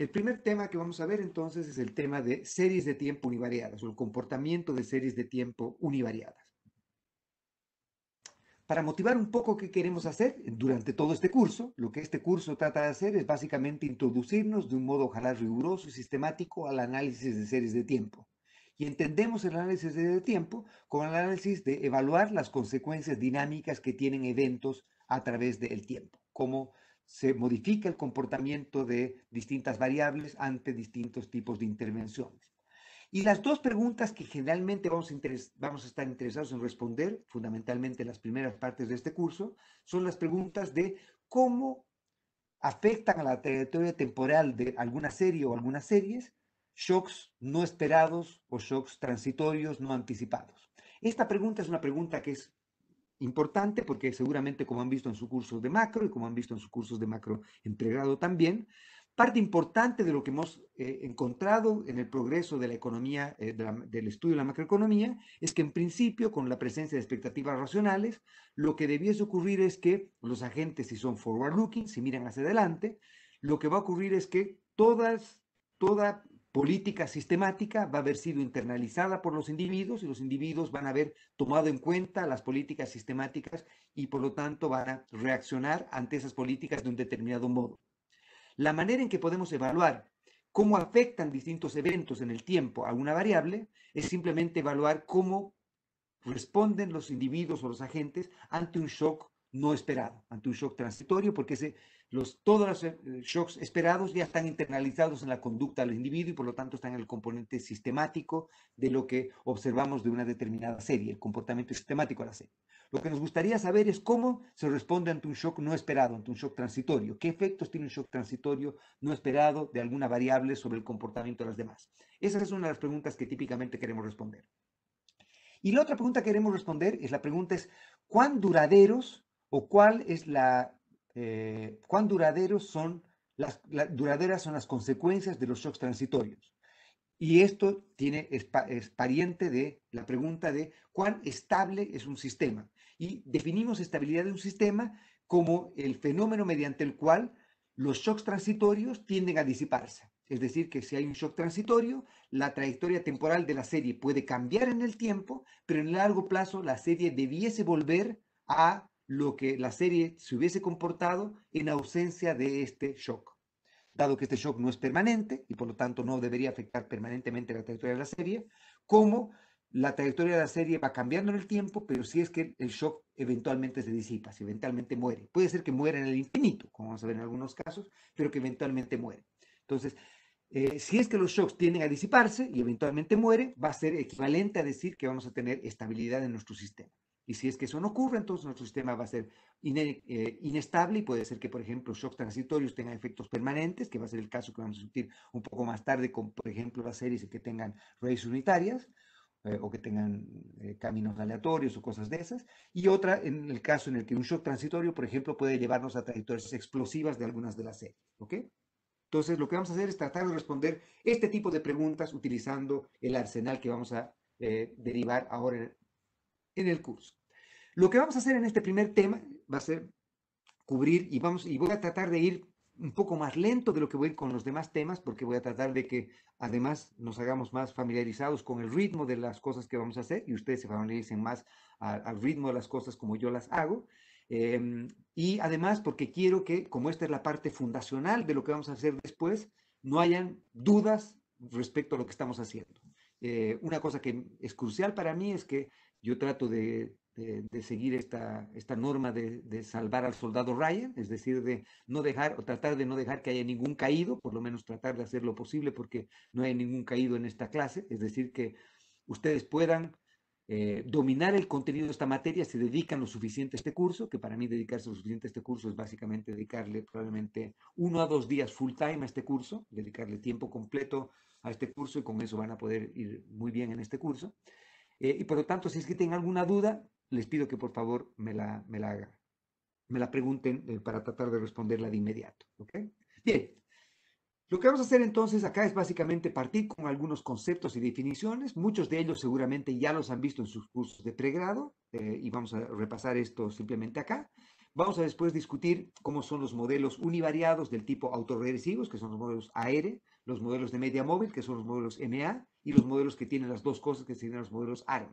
El primer tema que vamos a ver entonces es el tema de series de tiempo univariadas o el comportamiento de series de tiempo univariadas. Para motivar un poco qué queremos hacer durante todo este curso, lo que este curso trata de hacer es básicamente introducirnos de un modo ojalá riguroso y sistemático al análisis de series de tiempo. Y entendemos el análisis de tiempo como el análisis de evaluar las consecuencias dinámicas que tienen eventos a través del tiempo, como se modifica el comportamiento de distintas variables ante distintos tipos de intervenciones. Y las dos preguntas que generalmente vamos a, vamos a, estar interesados en responder, fundamentalmente las primeras partes de este curso, son las preguntas de cómo afectan a la trayectoria temporal de alguna serie o algunas series shocks no esperados o shocks transitorios no anticipados. Esta pregunta es una pregunta que es importante porque seguramente como han visto en su curso de macro y como han visto en sus cursos de macro entregado también, parte importante de lo que hemos eh, encontrado en el progreso de la economía, eh, del estudio de la macroeconomía, es que en principio, con la presencia de expectativas racionales, lo que debiese ocurrir es que los agentes, si son forward-looking, si miran hacia adelante, lo que va a ocurrir es que todas, toda política sistemática va a haber sido internalizada por los individuos y los individuos van a haber tomado en cuenta las políticas sistemáticas y por lo tanto van a reaccionar ante esas políticas de un determinado modo. La manera en que podemos evaluar cómo afectan distintos eventos en el tiempo a una variable es simplemente evaluar cómo responden los individuos o los agentes ante un shock no esperado, ante un shock transitorio, porque ese todos los eh, shocks esperados ya están internalizados en la conducta del individuo y por lo tanto están en el componente sistemático de lo que observamos de una determinada serie, el comportamiento sistemático de la serie. Lo que nos gustaría saber es cómo se responde ante un shock no esperado, ante un shock transitorio. ¿Qué efectos tiene un shock transitorio no esperado de alguna variable sobre el comportamiento de las demás? Esa es una de las preguntas que típicamente queremos responder. Y la otra pregunta que queremos responder es la pregunta es, ¿cuán duraderos o cuál es la eh, cuán duraderos son las, duraderas son las consecuencias de los shocks transitorios. Y esto tiene, es, pariente de la pregunta de cuán estable es un sistema. Y definimos estabilidad de un sistema como el fenómeno mediante el cual los shocks transitorios tienden a disiparse. Es decir, que si hay un shock transitorio, la trayectoria temporal de la serie puede cambiar en el tiempo, pero en largo plazo la serie debiese volver a lo que la serie se hubiese comportado en ausencia de este shock. Dado que este shock no es permanente y por lo tanto no debería afectar permanentemente la trayectoria de la serie, como la trayectoria de la serie va cambiando en el tiempo, pero si es que el shock eventualmente se disipa, si eventualmente muere. Puede ser que muera en el infinito, como vamos a ver en algunos casos, pero que eventualmente muere. Entonces, eh, si es que los shocks tienden a disiparse y eventualmente muere, va a ser equivalente a decir que vamos a tener estabilidad en nuestro sistema. Y si es que eso no ocurre, entonces nuestro sistema va a ser eh, inestable y puede ser que, por ejemplo, shocks transitorios tengan efectos permanentes, que va a ser el caso que vamos a sentir un poco más tarde con, por ejemplo, las series que tengan raíces unitarias eh, o que tengan eh, caminos aleatorios o cosas de esas. Y otra, en el caso en el que un shock transitorio, por ejemplo, puede llevarnos a trayectorias explosivas de algunas de las series. ¿Ok? Entonces, lo que vamos a hacer es tratar de responder este tipo de preguntas utilizando el arsenal que vamos a derivar ahora en el curso. Lo que vamos a hacer en este primer tema va a ser cubrir y, vamos, y voy a tratar de ir un poco más lento de lo que voy a ir con los demás temas, porque voy a tratar de que además nos hagamos más familiarizados con el ritmo de las cosas que vamos a hacer y ustedes se familiaricen más al ritmo de las cosas como yo las hago. Em, y además porque quiero que, como esta es la parte fundacional de lo que vamos a hacer después, no hayan dudas respecto a lo que estamos haciendo. Eh, una cosa que es crucial para mí es que yo trato de de, seguir esta, esta norma de, salvar al soldado Ryan, es decir, de no dejar o tratar de no dejar que haya ningún caído, por lo menos tratar de hacer lo posible porque no hay ningún caído en esta clase, es decir, que ustedes puedan eh, dominar el contenido de esta materia, si dedican lo suficiente a este curso, que para mí dedicarse lo suficiente a este curso es básicamente dedicarle probablemente uno a dos días full time a este curso, dedicarle tiempo completo a este curso y con eso van a poder ir muy bien en este curso. Eh, y por lo tanto, si es que tienen alguna duda, les pido que por favor me la, me la, me la pregunten eh, para tratar de responderla de inmediato. Bien, lo que vamos a hacer entonces acá es básicamente partir con algunos conceptos y definiciones. Muchos de ellos seguramente ya los han visto en sus cursos de pregrado eh, y vamos a repasar esto simplemente acá. Vamos a después discutir cómo son los modelos univariados del tipo autorregresivos, que son los modelos AR, los modelos de media móvil, que son los modelos MA, y los modelos que tienen las dos cosas que se los modelos ARM.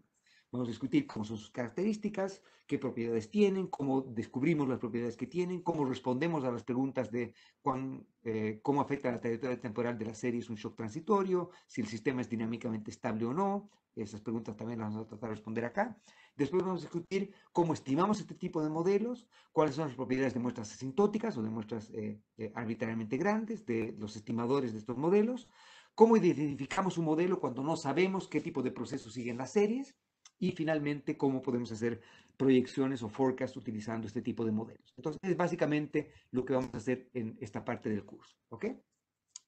Vamos a discutir cómo son sus características, qué propiedades tienen, cómo descubrimos las propiedades que tienen, cómo respondemos a las preguntas de cuán, eh, cómo afecta la trayectoria temporal de la serie un shock transitorio, si el sistema es dinámicamente estable o no. Esas preguntas también las vamos a tratar de responder acá. Después vamos a discutir cómo estimamos este tipo de modelos, cuáles son las propiedades de muestras asintóticas o de muestras eh, eh, arbitrariamente grandes de los estimadores de estos modelos, cómo identificamos un modelo cuando no sabemos qué tipo de proceso siguen las series, y finalmente, cómo podemos hacer proyecciones o forecasts utilizando este tipo de modelos. Entonces, es básicamente lo que vamos a hacer en esta parte del curso. ¿Ok?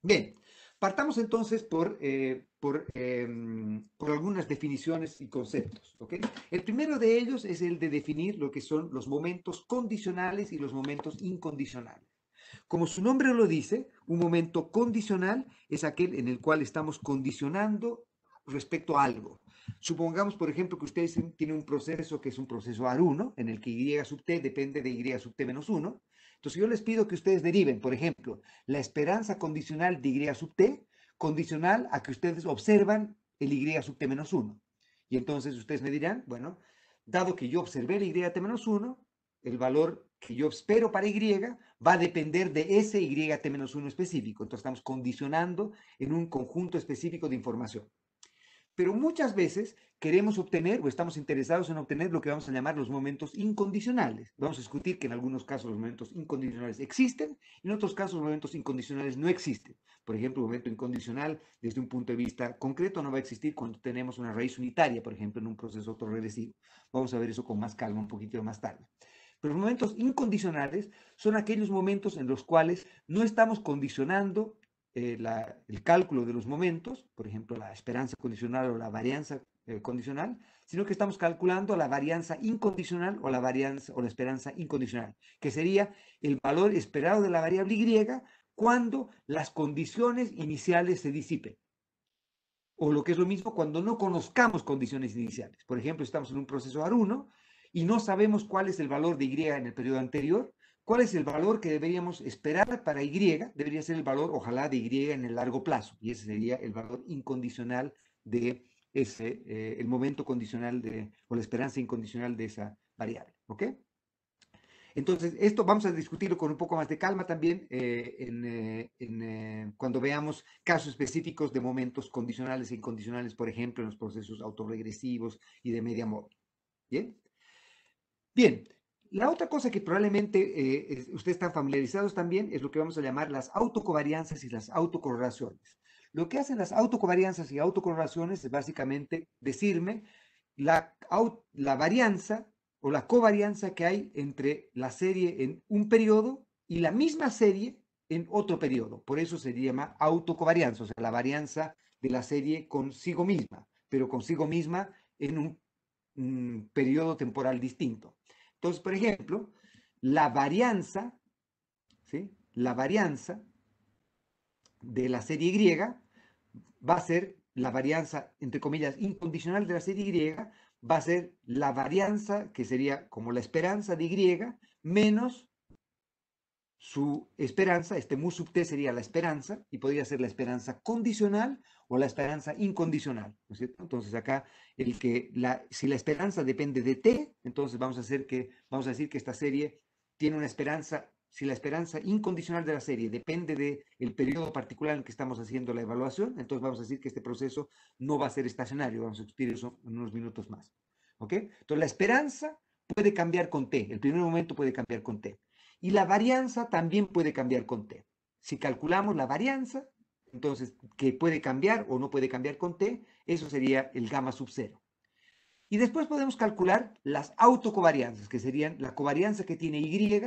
Bien, partamos entonces por, eh, por, em, por, algunas definiciones y conceptos. ¿ok? El primero de ellos es el de definir lo que son los momentos condicionales y los momentos incondicionales. Como su nombre lo dice, un momento condicional es aquel en el cual estamos condicionando respecto a algo. Supongamos, por ejemplo, que ustedes tienen un proceso que es un proceso AR1, en el que Y sub T depende de Y sub T menos 1. Entonces yo les pido que ustedes deriven, por ejemplo, la esperanza condicional de Y sub T, condicional a que ustedes observan el Y sub T menos 1. Y entonces ustedes me dirán, bueno, dado que yo observé el Y T menos 1, el valor que yo espero para Y va a depender de ese y t menos 1 específico. Entonces estamos condicionando en un conjunto específico de información. Pero muchas veces queremos obtener o estamos interesados en obtener lo que vamos a llamar los momentos incondicionales. Vamos a discutir que en algunos casos los momentos incondicionales existen, en otros casos los momentos incondicionales no existen. Por ejemplo, un momento incondicional desde un punto de vista concreto no va a existir cuando tenemos una raíz unitaria, por ejemplo, en un proceso autorregresivo. Vamos a ver eso con más calma un poquito más tarde. Pero los momentos incondicionales son aquellos momentos en los cuales no estamos condicionando eh, el cálculo de los momentos, por ejemplo, la esperanza condicional o la varianza eh, condicional, sino que estamos calculando la varianza incondicional o la varianza o la esperanza incondicional, que sería el valor esperado de la variable y cuando las condiciones iniciales se disipen. O lo que es lo mismo cuando no conozcamos condiciones iniciales. Por ejemplo, estamos en un proceso AR1 y no sabemos cuál es el valor de Y en el periodo anterior, ¿Cuál es el valor que deberíamos esperar para Y? Debería ser el valor, ojalá, de Y en el largo plazo. Y ese sería el valor incondicional de ese, eh, el momento condicional de, o la esperanza incondicional de esa variable. ¿Ok? Entonces, esto vamos a discutirlo con un poco más de calma también eh, eh, cuando veamos casos específicos de momentos condicionales e incondicionales, por ejemplo, en los procesos autorregresivos y de media móvil. ¿Bien? Bien, la otra cosa que probablemente eh, ustedes están familiarizados también es lo que vamos a llamar las autocovarianzas y las autocorrelaciones. Lo que hacen las autocovarianzas y autocorrelaciones es básicamente decirme la, la varianza o la covarianza que hay entre la serie en un periodo y la misma serie en otro periodo. Por eso se llama autocovarianza, o sea, la varianza de la serie consigo misma, pero consigo misma en un, un periodo temporal distinto. Entonces, por ejemplo, la varianza, ¿sí? La varianza de la serie Y va a ser la varianza, entre comillas, incondicional de la serie Y, va a ser la varianza, que sería como la esperanza de Y, menos su esperanza, este mu sub t sería la esperanza, y podría ser la esperanza condicional o la esperanza incondicional, Entonces acá, el que la, si la esperanza depende de T, entonces vamos a, hacer que, vamos a decir que esta serie tiene una esperanza, si la esperanza incondicional de la serie depende del el periodo particular en que estamos haciendo la evaluación, entonces vamos a decir que este proceso no va a ser estacionario, vamos a explicar eso en unos minutos más, ¿ok? Entonces la esperanza puede cambiar con T, el primer momento puede cambiar con T. Y la varianza también puede cambiar con t. Si calculamos la varianza, entonces, que puede cambiar o no puede cambiar con t, eso sería el gamma sub 0. Y después podemos calcular las autocovarianzas, que serían la covarianza que tiene y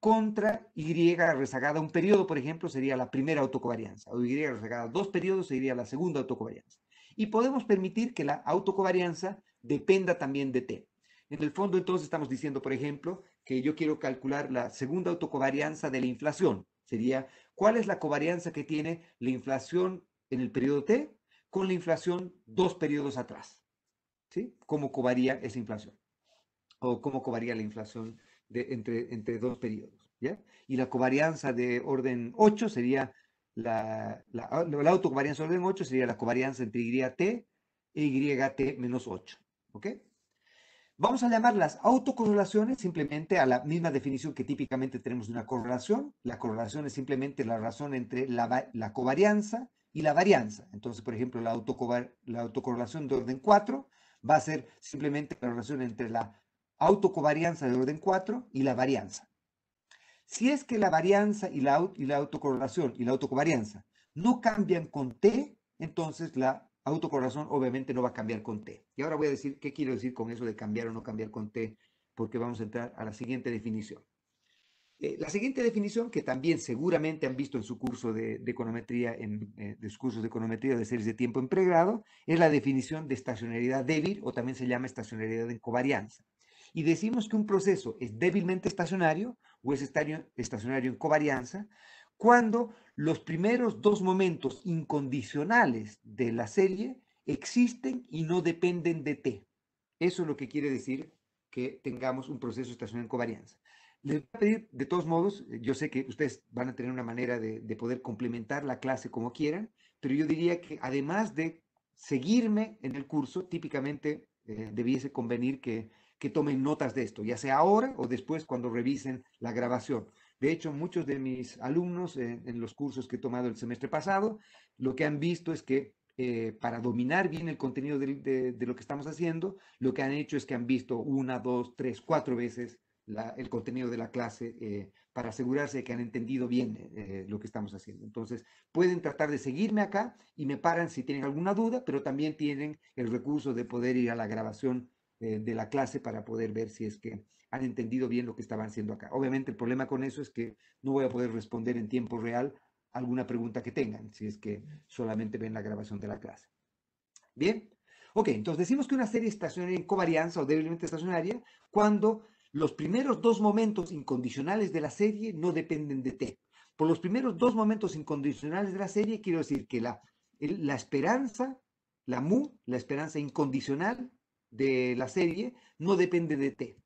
contra y rezagada un periodo, por ejemplo, sería la primera autocovarianza, o y rezagada dos periodos sería la segunda autocovarianza. Y podemos permitir que la autocovarianza dependa también de t. En el fondo, entonces, estamos diciendo, por ejemplo, que yo quiero calcular la segunda autocovarianza de la inflación. Sería, ¿cuál es la covarianza que tiene la inflación en el periodo T con la inflación dos periodos atrás? ¿Sí? ¿Cómo covaría esa inflación? O cómo covaría la inflación de, entre, entre dos periodos. ¿ya? Y la covarianza de orden 8 sería la, ah, la, autocovarianza de orden 8 sería la covarianza entre YT e YT menos 8. ¿Ok? Vamos a llamar las autocorrelaciones simplemente a la misma definición que típicamente tenemos de una correlación. La correlación es simplemente la razón entre la, covarianza y la varianza. Entonces, por ejemplo, la, autocorrelación de orden 4 va a ser simplemente la relación entre la autocovarianza de orden 4 y la varianza. Si es que la varianza y la, y la autocorrelación y la autocovarianza no cambian con t, entonces la Autocorazón obviamente no va a cambiar con T. Y ahora voy a decir qué quiero decir con eso de cambiar o no cambiar con T, porque vamos a entrar a la siguiente definición. Eh, la siguiente definición, que también seguramente han visto en su curso de, econometría, en eh, de sus cursos de econometría de series de tiempo en pregrado, es la definición de estacionalidad débil o también se llama estacionalidad en covarianza. Y decimos que un proceso es débilmente estacionario o es estacionario en covarianza cuando los primeros dos momentos incondicionales de la serie existen y no dependen de T. Eso es lo que quiere decir que tengamos un proceso estacional en covarianza. Les voy a pedir, de todos modos, eh, yo sé que ustedes van a tener una manera de, poder complementar la clase como quieran, pero yo diría que además de seguirme en el curso, típicamente eh, debiese convenir que tomen notas de esto, ya sea ahora o después cuando revisen la grabación. De hecho, muchos de mis alumnos eh, en los cursos que he tomado el semestre pasado, lo que han visto es que eh, para dominar bien el contenido de, lo que estamos haciendo, lo que han hecho es que han visto una, dos, tres, cuatro veces el contenido de la clase eh, para asegurarse de que han entendido bien lo que estamos haciendo. Entonces, pueden tratar de seguirme acá y me paran si tienen alguna duda, pero también tienen el recurso de poder ir a la grabación de la clase para poder ver si es que han entendido bien lo que estaban haciendo acá. Obviamente el problema con eso es que no voy a poder responder en tiempo real alguna pregunta que tengan, si es que solamente ven la grabación de la clase. Bien, ok, entonces decimos que una serie estacionaria en covarianza o débilmente estacionaria cuando los primeros dos momentos incondicionales de la serie no dependen de T. Por los primeros dos momentos incondicionales de la serie quiero decir que la, la esperanza, la mu, la esperanza incondicional de la serie, no depende de T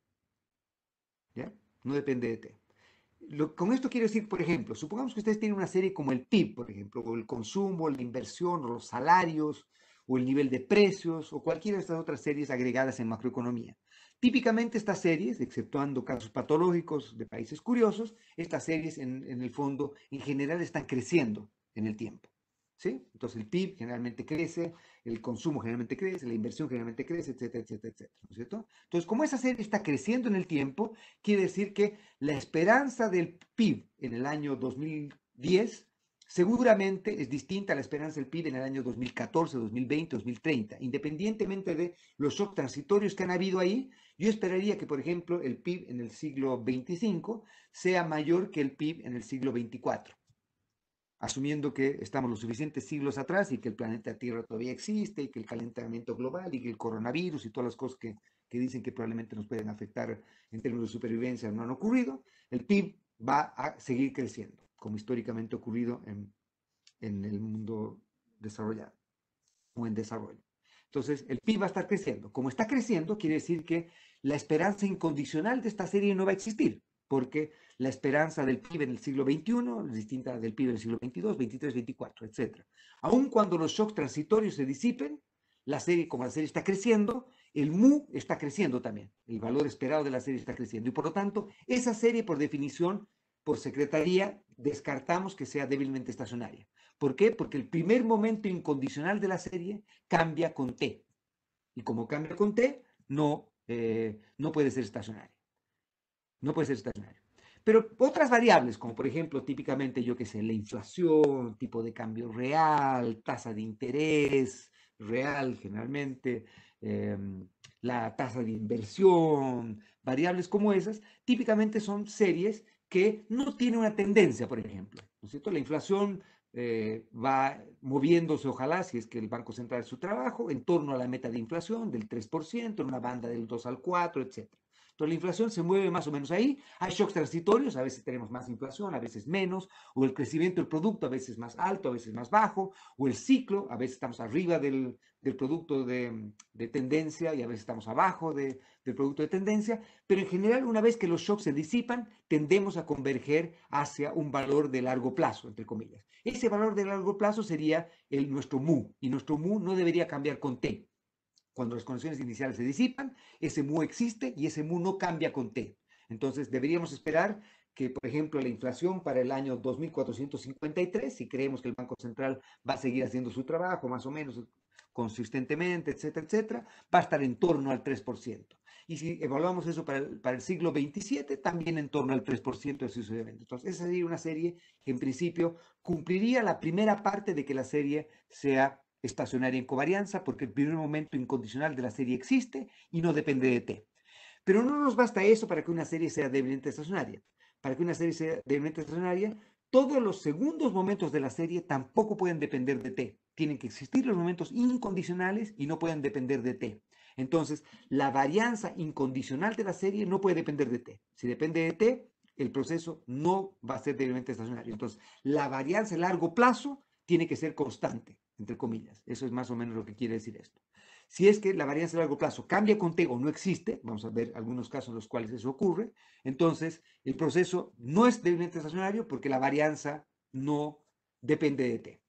no depende de ti. con esto quiero decir, por ejemplo, supongamos que ustedes tienen una serie como el PIB, por ejemplo, o el consumo, la inversión, o los salarios, o el nivel de precios, o cualquiera de estas otras series agregadas en macroeconomía. Típicamente estas series, exceptuando casos patológicos de países curiosos, estas series en, en el fondo en general están creciendo en el tiempo. Entonces el PIB generalmente crece, el consumo generalmente crece, la inversión generalmente crece, etcétera, etcétera, etcétera, es cierto? Entonces, como esa serie está creciendo en el tiempo, quiere decir que la esperanza del PIB en el año 2010 seguramente es distinta a la esperanza del PIB en el año 2014, 2020, 2030. Independientemente de los shocks transitorios que han habido ahí, yo esperaría que, por ejemplo, el PIB en el siglo 25 sea mayor que el PIB en el siglo 24 asumiendo que estamos los suficientes siglos atrás y que el planeta Tierra todavía existe y que el calentamiento global y que el coronavirus y todas las cosas que, que dicen que probablemente nos pueden afectar en términos de supervivencia no han ocurrido, el PIB va a seguir creciendo, como históricamente ha ocurrido en, en el mundo desarrollado o en desarrollo. Entonces, el PIB va a estar creciendo. Como está creciendo, quiere decir que la esperanza incondicional de esta serie no va a existir porque la esperanza del PIB en el siglo XXI es distinta del PIB en el siglo XXII, XXIII, XXIV, etc. Aun cuando los shocks transitorios se disipen, la serie, como la serie está creciendo, el mu está creciendo también, el valor esperado de la serie está creciendo. Y por lo tanto, esa serie, por definición, por secretaría, descartamos que sea débilmente estacionaria. ¿Por qué? Porque el primer momento incondicional de la serie cambia con t. Y como cambia con t, no, eh, no puede ser estacionaria. No puede ser estacionario. Pero otras variables, como por ejemplo, típicamente, yo que sé, la inflación, tipo de cambio real, tasa de interés real generalmente, em, la tasa de inversión, variables como esas, típicamente son series que no tienen una tendencia, por ejemplo. ¿No es cierto? La inflación eh, va moviéndose, ojalá, si es que el Banco Central es su trabajo, en torno a la meta de inflación del 3%, en una banda del 2 al 4, etcétera. Entonces, la inflación se mueve más o menos ahí. Hay shocks transitorios, a veces tenemos más inflación, a veces menos, o el crecimiento del producto a veces más alto, a veces más bajo, o el ciclo, a veces estamos arriba del, producto de, tendencia y a veces estamos abajo del producto de tendencia, pero en general, una vez que los shocks se disipan, tendemos a converger hacia un valor de largo plazo, entre comillas. Ese valor de largo plazo sería el, nuestro mu, y nuestro mu no debería cambiar con t. Cuando las condiciones iniciales se disipan, ese mu existe y ese mu no cambia con t. Entonces deberíamos esperar que, por ejemplo, la inflación para el año 2453, si creemos que el Banco Central va a seguir haciendo su trabajo más o menos consistentemente, etcétera, etcétera, va a estar en torno al 3%. Y si evaluamos eso para el, para el siglo XXVII, también en torno al 3% de su Entonces, esa sería una serie que en principio cumpliría la primera parte de que la serie sea estacionaria en covarianza, porque el primer momento incondicional de la serie existe y no depende de T. Pero no nos basta eso para que una serie sea débilmente estacionaria. Para que una serie sea débilmente estacionaria, todos los segundos momentos de la serie tampoco pueden depender de T. Tienen que existir los momentos incondicionales y no pueden depender de T. Entonces, la varianza incondicional de la serie no puede depender de T. Si depende de T, el proceso no va a ser débilmente estacionario. Entonces, la varianza a largo plazo tiene que ser constante entre comillas. Eso es más o menos lo que quiere decir esto. Si es que la varianza de largo plazo cambia con T o no existe, vamos a ver algunos casos en los cuales eso ocurre, entonces el proceso no es debidamente estacionario porque la varianza no depende de T.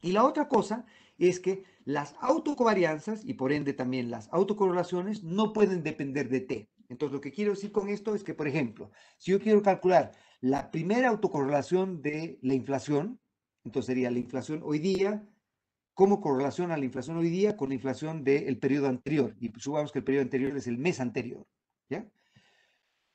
Y la otra cosa es que las autocovarianzas y por ende también las autocorrelaciones no pueden depender de T. Entonces lo que quiero decir con esto es que, por ejemplo, si yo quiero calcular la primera autocorrelación de la inflación, entonces sería la inflación hoy día cómo correlaciona la inflación hoy día con la inflación del periodo anterior. Y pues, supongamos que el periodo anterior es el mes anterior. ¿ya?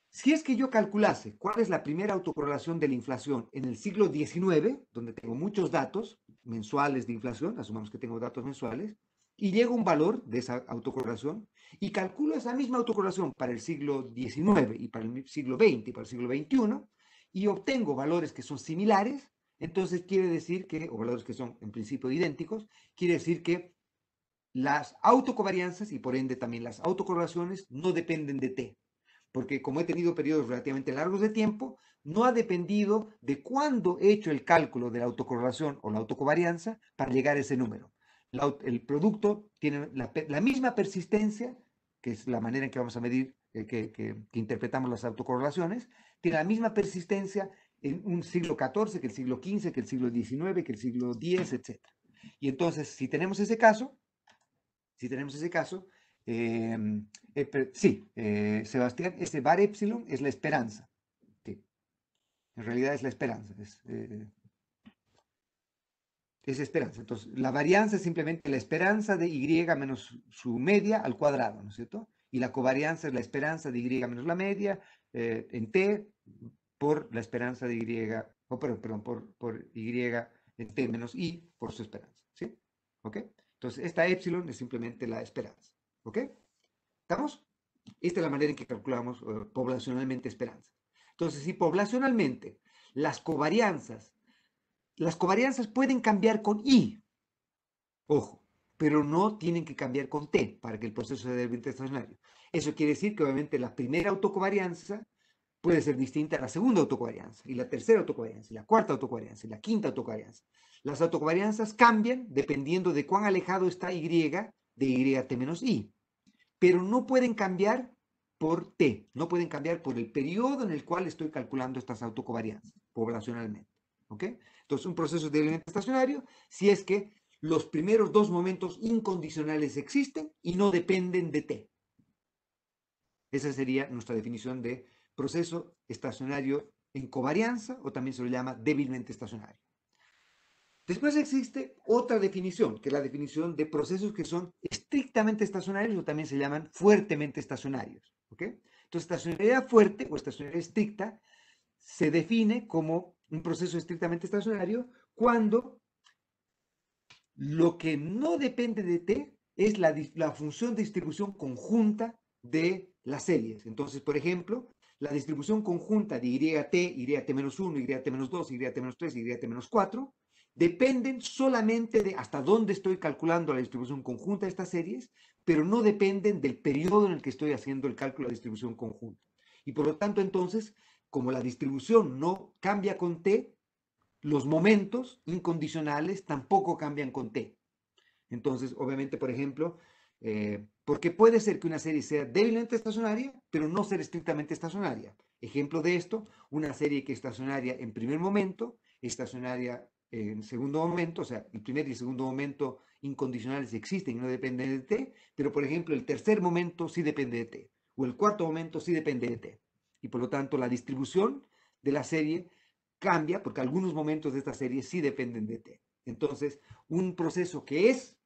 Si es que yo calculase cuál es la primera autocorrelación de la inflación en el siglo XIX, donde tengo muchos datos mensuales de inflación, asumamos que tengo datos mensuales, y llego a un valor de esa autocorrelación y calculo esa misma autocorrelación para el siglo XIX y para el siglo XX y para el siglo XXI y obtengo valores que son similares, entonces quiere decir que, o valores que son en principio idénticos, quiere decir que las autocovarianzas y por ende también las autocorrelaciones no dependen de T, porque como he tenido periodos relativamente largos de tiempo, no ha dependido de cuándo he hecho el cálculo de la autocorrelación o la autocovarianza para llegar a ese número. el producto tiene la, misma persistencia, que es la manera en que vamos a medir, eh, que, que interpretamos las autocorrelaciones, tiene la misma persistencia en un siglo XIV, que el siglo XV, que el siglo XIX, que el siglo X, etc. Y entonces, si tenemos ese caso, si tenemos ese caso, em, eh, sí, eh, Sebastián, ese bar epsilon es la esperanza. Sí. En realidad es la esperanza. Es, eh, es esperanza. Entonces, la varianza es simplemente la esperanza de y menos su media al cuadrado, ¿no es cierto? Y la covarianza es la esperanza de y menos la media en t por la esperanza de Y, o perdón, por, Y en menos y por su esperanza. ¿Sí? ¿Ok? Entonces, esta epsilon es simplemente la esperanza. ¿Ok? ¿Estamos? Esta es la manera en que calculamos eh, poblacionalmente esperanza. Entonces, si poblacionalmente las covarianzas, las covarianzas pueden cambiar con I, ojo, pero no tienen que cambiar con T para que el proceso sea de estacionario. Eso quiere decir que obviamente la primera autocovarianza puede ser distinta a la segunda autocovarianza, y la tercera autocovarianza, y la cuarta autocovarianza, y la quinta autocovarianza. Las autocovarianzas cambian dependiendo de cuán alejado está Y de YT menos I, pero no pueden cambiar por T, no pueden cambiar por el periodo en el cual estoy calculando estas autocovarianzas poblacionalmente. ¿ok? Entonces, un proceso de elemento estacionario, si es que los primeros dos momentos incondicionales existen y no dependen de T. Esa sería nuestra definición de proceso estacionario en covarianza o también se lo llama débilmente estacionario. Después existe otra definición, que es la definición de procesos que son estrictamente estacionarios o también se llaman fuertemente estacionarios. ¿okay? Entonces, estacionalidad fuerte o estacionalidad estricta se define como un proceso estrictamente estacionario cuando lo que no depende de T es la, la función de distribución conjunta de las series. Entonces, por ejemplo, la distribución conjunta de YT, YT-1, YT-2, YT-3, YT-4, dependen solamente de hasta dónde estoy calculando la distribución conjunta de estas series, pero no dependen del periodo en el que estoy haciendo el cálculo de distribución conjunta. Y por lo tanto, entonces, como la distribución no cambia con T, los momentos incondicionales tampoco cambian con T. Entonces, obviamente, por ejemplo, eh, porque puede ser que una serie sea débilmente estacionaria, pero no ser estrictamente estacionaria. Ejemplo de esto, una serie que es estacionaria en primer momento, estacionaria en segundo momento, o sea, el primer y segundo momento incondicionales existen y no dependen de T, pero por ejemplo el tercer momento sí depende de T, o el cuarto momento sí depende de T. Y por lo tanto la distribución de la serie cambia porque algunos momentos de esta serie sí dependen de T. Entonces, un proceso que es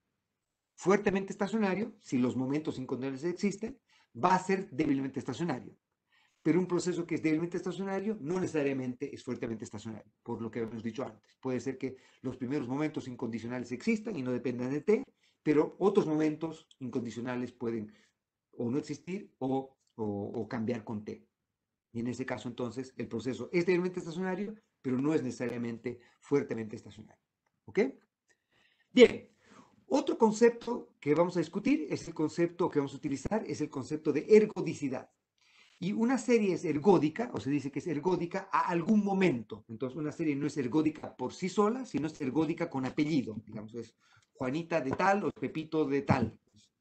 fuertemente estacionario, si los momentos incondicionales existen, va a ser débilmente estacionario. Pero un proceso que es débilmente estacionario no necesariamente es fuertemente estacionario, por lo que hemos dicho antes. Puede ser que los primeros momentos incondicionales existan y no dependan de T, pero otros momentos incondicionales pueden o no existir o, cambiar con T. Y en ese caso, entonces, el proceso es débilmente estacionario, pero no es necesariamente fuertemente estacionario. ¿Ok? Bien, otro concepto que vamos a discutir es el concepto que vamos a utilizar, es el concepto de ergodicidad. Y una serie es ergódica, o se dice que es ergódica a algún momento. Entonces, una serie no es ergódica por sí sola, sino es ergódica con apellido. Digamos, es Juanita de tal o Pepito de tal.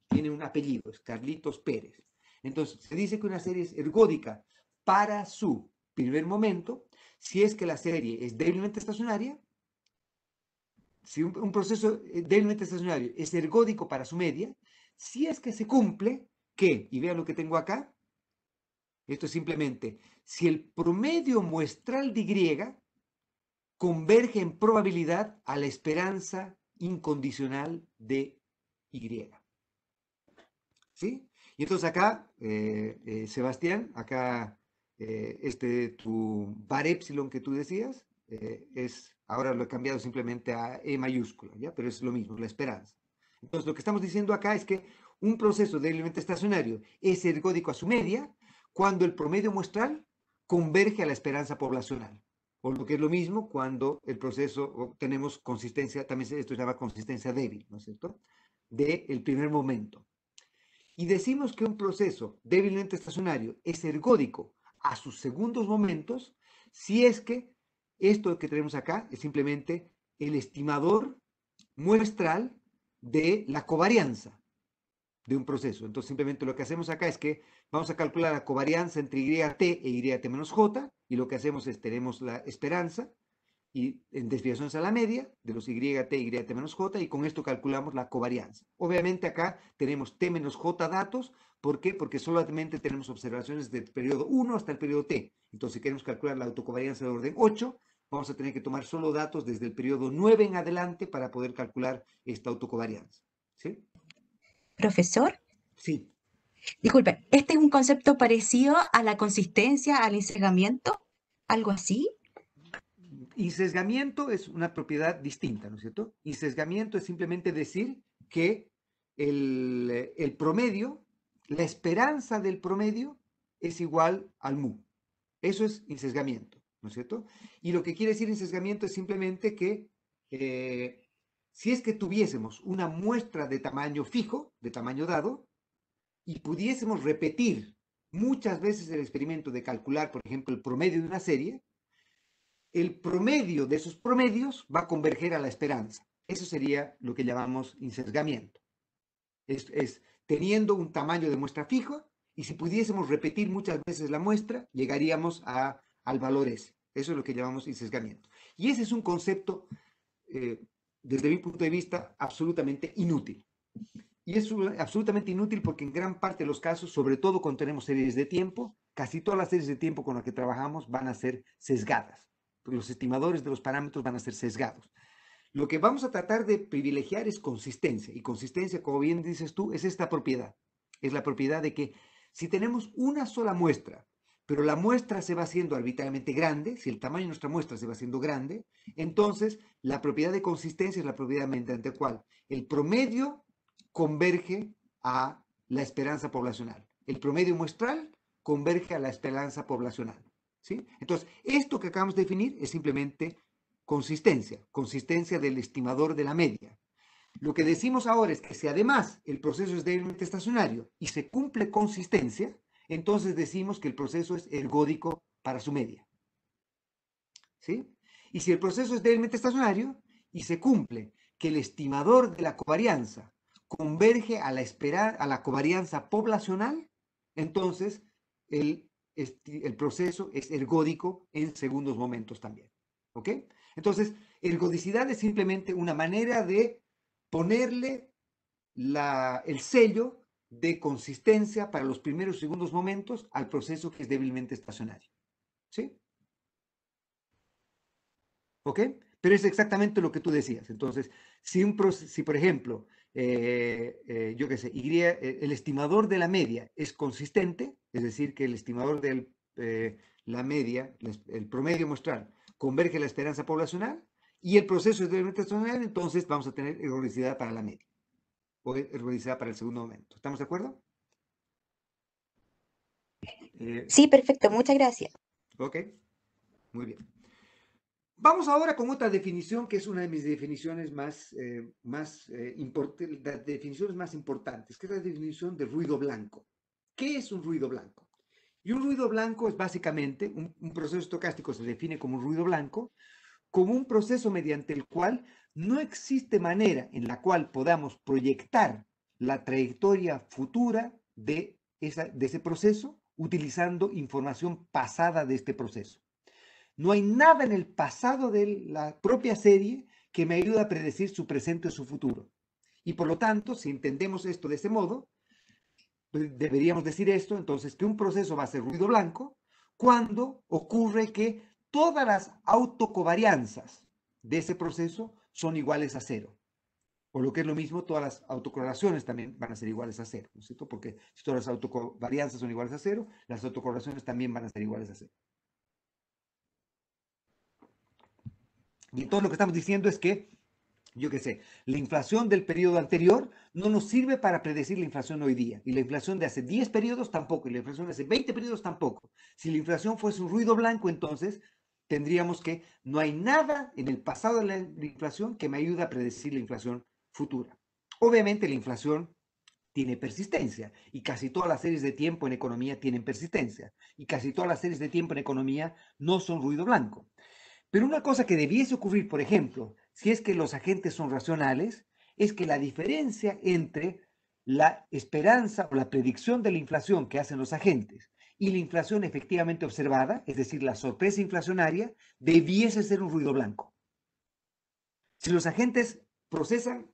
Tiene un apellido, es Carlitos Pérez. Entonces, se dice que una serie es ergódica para su primer momento, si es que la serie es débilmente estacionaria si un, proceso eh, débilmente estacionario es ergódico para su media, si es que se cumple, ¿qué? y vean lo que tengo acá, esto es simplemente, si el promedio muestral de Y converge en probabilidad a la esperanza incondicional de Y. ¿Sí? Y entonces acá, eh, eh, Sebastián, acá este tu bar epsilon que tú decías, eh, es, ahora lo he cambiado simplemente a E mayúscula, ¿ya? Pero es lo mismo, la esperanza. Entonces, lo que estamos diciendo acá es que un proceso débilmente estacionario es ergódico a su media cuando el promedio muestral converge a la esperanza poblacional. O lo que es lo mismo cuando el proceso, tenemos consistencia, también esto se llama consistencia débil, ¿no es cierto? de el primer momento. Y decimos que un proceso débilmente estacionario es ergódico a sus segundos momentos si es que esto que tenemos acá es simplemente el estimador muestral de la covarianza de un proceso. Entonces, simplemente lo que hacemos acá es que vamos a calcular la covarianza entre YT e YT menos J, y lo que hacemos es tenemos la esperanza y en desviaciones a la media de los YT y YT menos J, y con esto calculamos la covarianza. Obviamente acá tenemos T menos J datos, ¿por qué? Porque solamente tenemos observaciones del periodo 1 hasta el periodo T. Entonces, si queremos calcular la autocovarianza de orden 8, vamos a tener que tomar solo datos desde el periodo 9 en adelante para poder calcular esta autocovarianza. ¿Sí? Profesor. Sí. Disculpe, ¿este es un concepto parecido a la consistencia, al sesgamiento? ¿Algo así? Y es una propiedad distinta, ¿no es cierto? Y es simplemente decir que el, promedio, la esperanza del promedio es igual al mu. Eso es insesgamiento. ¿no es cierto? Y lo que quiere decir en es simplemente que eh, si es que tuviésemos una muestra de tamaño fijo, de tamaño dado, y pudiésemos repetir muchas veces el experimento de calcular, por ejemplo, el promedio de una serie, el promedio de esos promedios va a converger a la esperanza. Eso sería lo que llamamos insesgamiento. Es, es teniendo un tamaño de muestra fijo y si pudiésemos repetir muchas veces la muestra, llegaríamos a al valor ese. Eso es lo que llamamos sesgamiento Y ese es un concepto, eh, desde mi punto de vista, absolutamente inútil. Y es absolutamente inútil porque en gran parte de los casos, sobre todo cuando tenemos series de tiempo, casi todas las series de tiempo con las que trabajamos van a ser sesgadas. Los estimadores de los parámetros van a ser sesgados. Lo que vamos a tratar de privilegiar es consistencia. Y consistencia, como bien dices tú, es esta propiedad. Es la propiedad de que si tenemos una sola muestra pero la muestra se va haciendo arbitrariamente grande, si el tamaño de nuestra muestra se va haciendo grande, entonces la propiedad de consistencia es la propiedad mediante la cual el promedio converge a la esperanza poblacional. El promedio muestral converge a la esperanza poblacional. Entonces, esto que acabamos de definir es simplemente consistencia, consistencia del estimador de la media. Lo que decimos ahora es que si además el proceso es débilmente estacionario y se cumple consistencia, entonces decimos que el proceso es ergódico para su media. ¿Sí? Y si el proceso es débilmente estacionario y se cumple que el estimador de la covarianza converge a la, esperar, a la covarianza poblacional, entonces el, el proceso es ergódico en segundos momentos también. ¿Ok? Entonces, ergodicidad es simplemente una manera de ponerle la, el sello de consistencia para los primeros y segundos momentos al proceso que es débilmente estacionario. ¿Sí? ¿Ok? Pero es exactamente lo que tú decías. Entonces, si, un si por ejemplo, eh, eh, yo qué sé, eh, el estimador de la media es consistente, es decir, que el estimador de la media, el promedio muestral, converge la esperanza poblacional y el proceso es débilmente estacionario, entonces vamos a tener erroricidad para la media realizar ah, para el segundo momento. ¿Estamos de acuerdo? Eh, sí, perfecto. Muchas gracias. Ok, muy bien. Vamos ahora con otra definición que es una de mis definiciones más, eh, más, eh, las definiciones más importantes, que es la definición de ruido blanco. ¿Qué es un ruido blanco? Y un ruido blanco es básicamente, un, un proceso estocástico se define como un ruido blanco, como un proceso mediante el cual no existe manera en la cual podamos proyectar la trayectoria futura de, ese proceso utilizando información pasada de este proceso. No hay nada en el pasado de la propia serie que me ayude a predecir su presente o su futuro. Y por lo tanto, si entendemos esto de ese modo, pues, deberíamos decir esto, entonces, que un proceso va a ser ruido blanco cuando ocurre que todas las autocovarianzas de ese proceso son iguales a cero. Por lo que es lo mismo, todas las autocorrelaciones también van a ser iguales a cero, ¿no es cierto? Porque si todas las autovarianzas son iguales a cero, las autocorrelaciones también van a ser iguales a cero. Y entonces lo que estamos diciendo es que, yo qué sé, la inflación del periodo anterior no nos sirve para predecir la inflación hoy día. Y la inflación de hace 10 periodos tampoco, y la inflación de hace 20 periodos tampoco. Si la inflación fuese un ruido blanco, entonces tendríamos que no hay nada en el pasado de la inflación que me ayude a predecir la inflación futura. Obviamente la inflación tiene persistencia y casi todas las series de tiempo en economía tienen persistencia y casi todas las series de tiempo en economía no son ruido blanco. Pero una cosa que debiese ocurrir, por ejemplo, si es que los agentes son racionales, es que la diferencia entre la esperanza o la predicción de la inflación que hacen los agentes y la inflación efectivamente observada, es decir, la sorpresa inflacionaria, debiese ser un ruido blanco. Si los agentes procesan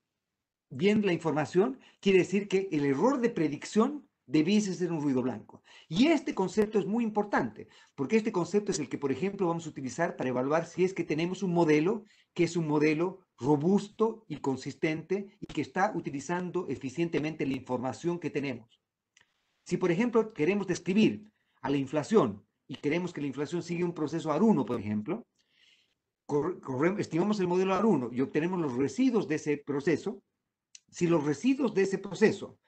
bien la información, quiere decir que el error de predicción debiese ser un ruido blanco. Y este concepto es muy importante, porque este concepto es el que, por ejemplo, vamos a utilizar para evaluar si es que tenemos un modelo que es un modelo robusto y consistente y que está utilizando eficientemente la información que tenemos. Si, por ejemplo, queremos describir a la inflación y queremos que la inflación siga un proceso AR1, por ejemplo, estimamos el modelo AR1 y obtenemos los residuos de ese proceso. Si los residuos de ese proceso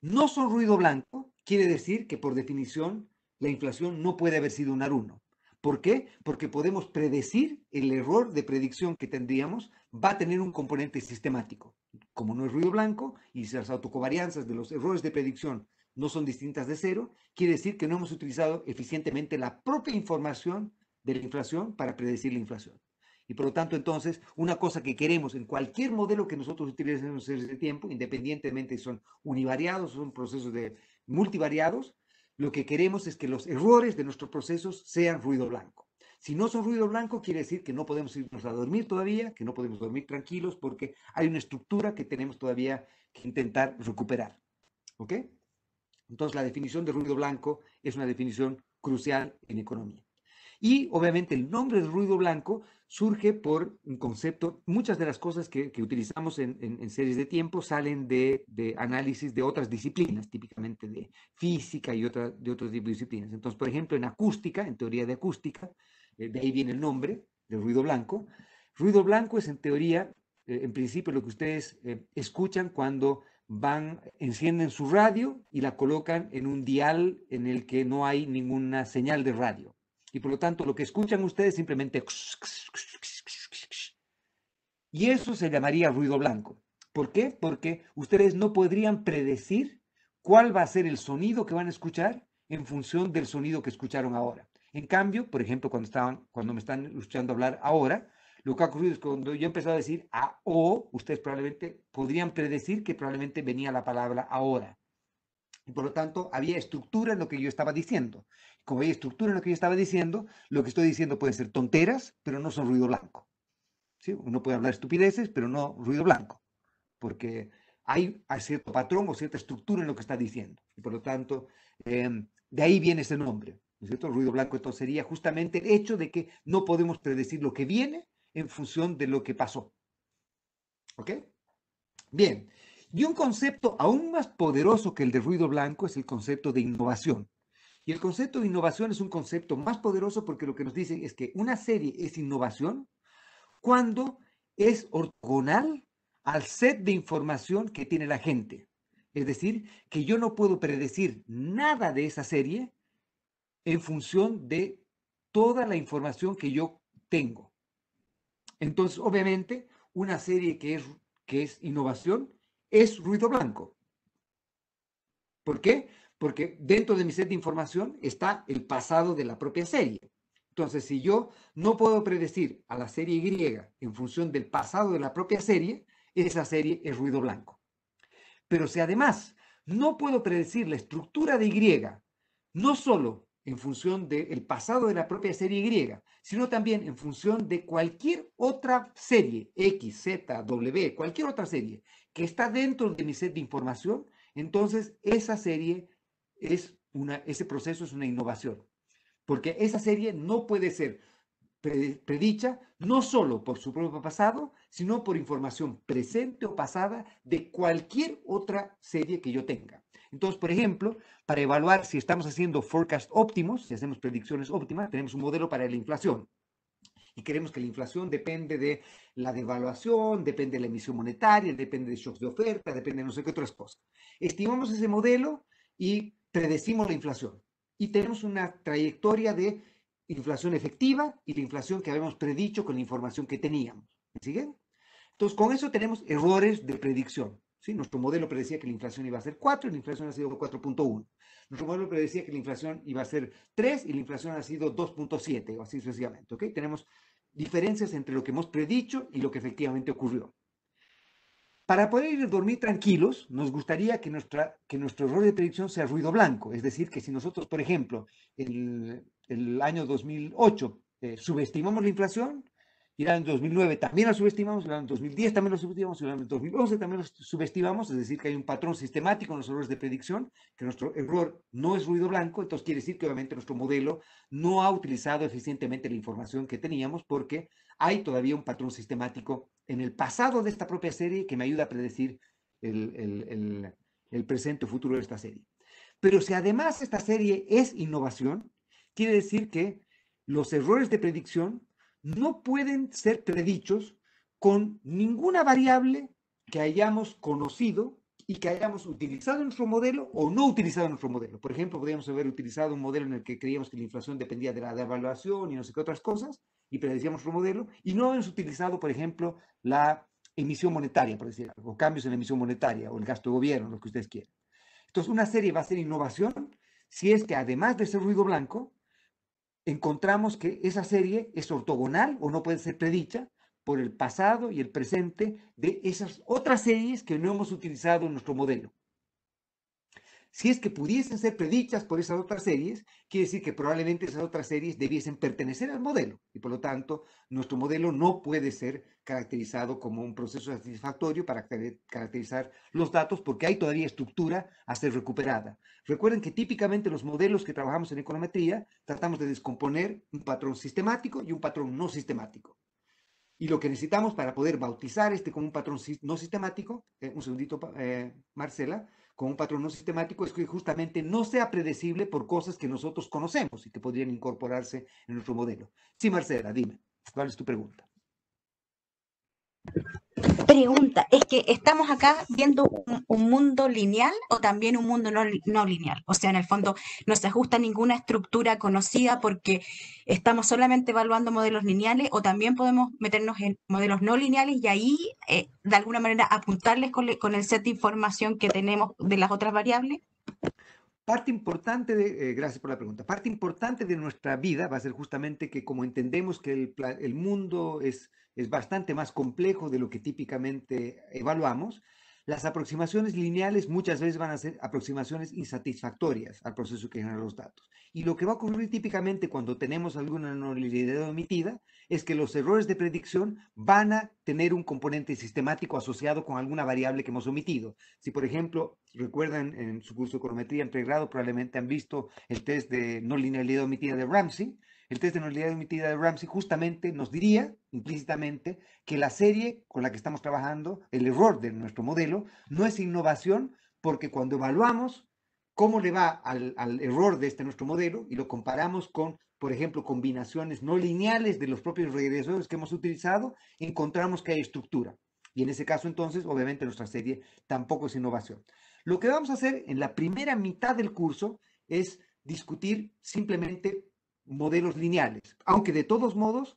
no son ruido blanco, quiere decir que por definición la inflación no puede haber sido un AR1. ¿Por qué? Porque podemos predecir el error de predicción que tendríamos va a tener un componente sistemático. Como no es ruido blanco y si las autocovarianzas de los errores de predicción no son distintas de cero, quiere decir que no hemos utilizado eficientemente la propia información de la inflación para predecir la inflación. Y por lo tanto, entonces, una cosa que queremos en cualquier modelo que nosotros utilicemos en ese tiempo, independientemente si son univariados, son procesos de multivariados, lo que queremos es que los errores de nuestros procesos sean ruido blanco. Si no son ruido blanco, quiere decir que no podemos irnos a dormir todavía, que no podemos dormir tranquilos porque hay una estructura que tenemos todavía que intentar recuperar. ¿Ok? Entonces, la definición de ruido blanco es una definición crucial en economía. Y obviamente el nombre de ruido blanco surge por un concepto, muchas de las cosas que, utilizamos en, series de tiempo salen de, análisis de otras disciplinas, típicamente de física y otra, de otras disciplinas. Entonces, por ejemplo, en acústica, en teoría de acústica, eh, de ahí viene el nombre de ruido blanco. Ruido blanco es en teoría, eh, en principio, lo que ustedes eh, escuchan cuando van, encienden su radio y la colocan en un dial en el que no hay ninguna señal de radio. Y por lo tanto, lo que escuchan ustedes simplemente... Y eso se llamaría ruido blanco. ¿Por qué? Porque ustedes no podrían predecir cuál va a ser el sonido que van a escuchar en función del sonido que escucharon ahora. En cambio, por ejemplo, cuando, estaban, cuando me están escuchando hablar ahora, lo ha es que cuando yo he a decir a ah, o, ustedes probablemente podrían predecir que probablemente venía la palabra ahora. Y por lo tanto, había estructura en lo que yo estaba diciendo. Como hay estructura en lo que yo estaba diciendo, lo que estoy diciendo puede ser tonteras, pero no son ruido blanco. ¿Sí? Uno puede hablar estupideces, pero no ruido blanco, porque hay, cierto patrón o cierta estructura en lo que está diciendo. Y por lo tanto, em, de ahí viene ese nombre. cierto? El ruido blanco entonces sería justamente el hecho de que no podemos predecir lo que viene, en función de lo que pasó. ¿Ok? Bien. Y un concepto aún más poderoso que el de ruido blanco es el concepto de innovación. Y el concepto de innovación es un concepto más poderoso porque lo que nos dicen es que una serie es innovación cuando es ortogonal al set de información que tiene la gente. Es decir, que yo no puedo predecir nada de esa serie en función de toda la información que yo tengo. Entonces, obviamente, una serie que es, que es innovación es ruido blanco. ¿Por qué? Porque dentro de mi set de información está el pasado de la propia serie. Entonces, si yo no puedo predecir a la serie Y en función del pasado de la propia serie, esa serie es ruido blanco. Pero si además no puedo predecir la estructura de Y, no solo en función del pasado de la propia serie y, sino también en función de cualquier otra serie, X, Z, W, cualquier otra serie que está dentro de mi set de información, entonces esa serie es una, ese proceso es una innovación, porque esa serie no puede ser predicha no solo por su propio pasado, sino por información presente o pasada de cualquier otra serie que yo tenga. Entonces, por ejemplo, para evaluar si estamos haciendo forecast óptimos, si hacemos predicciones óptimas, tenemos un modelo para la inflación. Y queremos que la inflación depende de la devaluación, depende de la emisión monetaria, depende de shocks de oferta, depende de no sé qué otras cosas. Estimamos ese modelo y predecimos la inflación. Y tenemos una trayectoria de inflación efectiva y la inflación que habíamos predicho con la información que teníamos. ¿Me siguen? Entonces, con eso tenemos errores de predicción. Nuestro modelo predecía que la inflación iba a ser 4 y la inflación ha sido 4.1. Nuestro modelo predecía que la inflación iba a ser 3 y la inflación ha sido 2.7 o así sucesivamente. Tenemos diferencias entre lo que hemos predicho y lo que efectivamente ocurrió. Para poder ir a dormir tranquilos, nos gustaría que, nuestra, que nuestro error de predicción sea ruido blanco. Es decir, que si nosotros, por ejemplo, en el año 2008 eh, subestimamos la inflación, Irán en 2009 también lo subestimamos, Irán en 2010 también lo subestimamos, Irán en 2011 también lo subestimamos, es decir, que hay un patrón sistemático en los errores de predicción, que nuestro error no es ruido blanco, entonces quiere decir que obviamente nuestro modelo no ha utilizado eficientemente la información que teníamos porque hay todavía un patrón sistemático en el pasado de esta propia serie que me ayuda a predecir el, el presente o futuro de esta serie. Pero si además esta serie es innovación, quiere decir que los errores de predicción no pueden ser predichos con ninguna variable que hayamos conocido y que hayamos utilizado en nuestro modelo o no utilizado en nuestro modelo. Por ejemplo, podríamos haber utilizado un modelo en el que creíamos que la inflación dependía de la devaluación y no sé qué otras cosas, y predicíamos nuestro modelo, y no hemos utilizado, por ejemplo, la emisión monetaria, por decir algo, o cambios en la emisión monetaria, o el gasto de gobierno, lo que ustedes quieran. Entonces, una serie va a ser innovación si es que además de ser ruido blanco, encontramos que esa serie es ortogonal o no puede ser predicha por el pasado y el presente de esas otras series que no hemos utilizado en nuestro modelo si es que pudiesen ser predichas por esas otras series, quiere decir que probablemente esas otras series debiesen pertenecer al modelo y por lo tanto nuestro modelo no puede ser caracterizado como un proceso satisfactorio para caracterizar los datos porque hay todavía estructura a ser recuperada. Recuerden que típicamente los modelos que trabajamos en econometría tratamos de descomponer un patrón sistemático y un patrón no sistemático. Y lo que necesitamos para poder bautizar este como un patrón no sistemático, eh, un segundito, eh, Marcela, con un patrón sistemático es que justamente no sea predecible por cosas que nosotros conocemos y que podrían incorporarse en nuestro modelo. Sí, Marcela, dime, ¿cuál es tu pregunta? Pregunta, es que estamos acá viendo un, mundo lineal o también un mundo no, lineal. O sea, en el fondo no se ajusta ninguna estructura conocida porque estamos solamente evaluando modelos lineales o también podemos meternos en modelos no lineales y ahí eh, de alguna manera apuntarles con el set de información que tenemos de las otras variables. Parte importante de, eh, gracias por la pregunta, parte importante de nuestra vida va a ser justamente que como entendemos que el, mundo es, es bastante más complejo de lo que típicamente evaluamos, las aproximaciones lineales muchas veces van a ser aproximaciones insatisfactorias al proceso que genera los datos. Y lo que va a ocurrir típicamente cuando tenemos alguna no linealidad omitida es que los errores de predicción van a tener un componente sistemático asociado con alguna variable que hemos omitido. Si, por ejemplo, recuerdan en su curso de econometría en pregrado, probablemente han visto el test de no linealidad omitida de Ramsey, el test de normalidad emitida de Ramsey justamente nos diría implícitamente que la serie con la que estamos trabajando, el error de nuestro modelo, no es innovación porque cuando evaluamos cómo le va al, al error de este nuestro modelo y lo comparamos con, por ejemplo, combinaciones no lineales de los propios regresores que hemos utilizado, encontramos que hay estructura. Y en ese caso, entonces, obviamente nuestra serie tampoco es innovación. Lo que vamos a hacer en la primera mitad del curso es discutir simplemente modelos lineales, aunque de todos modos,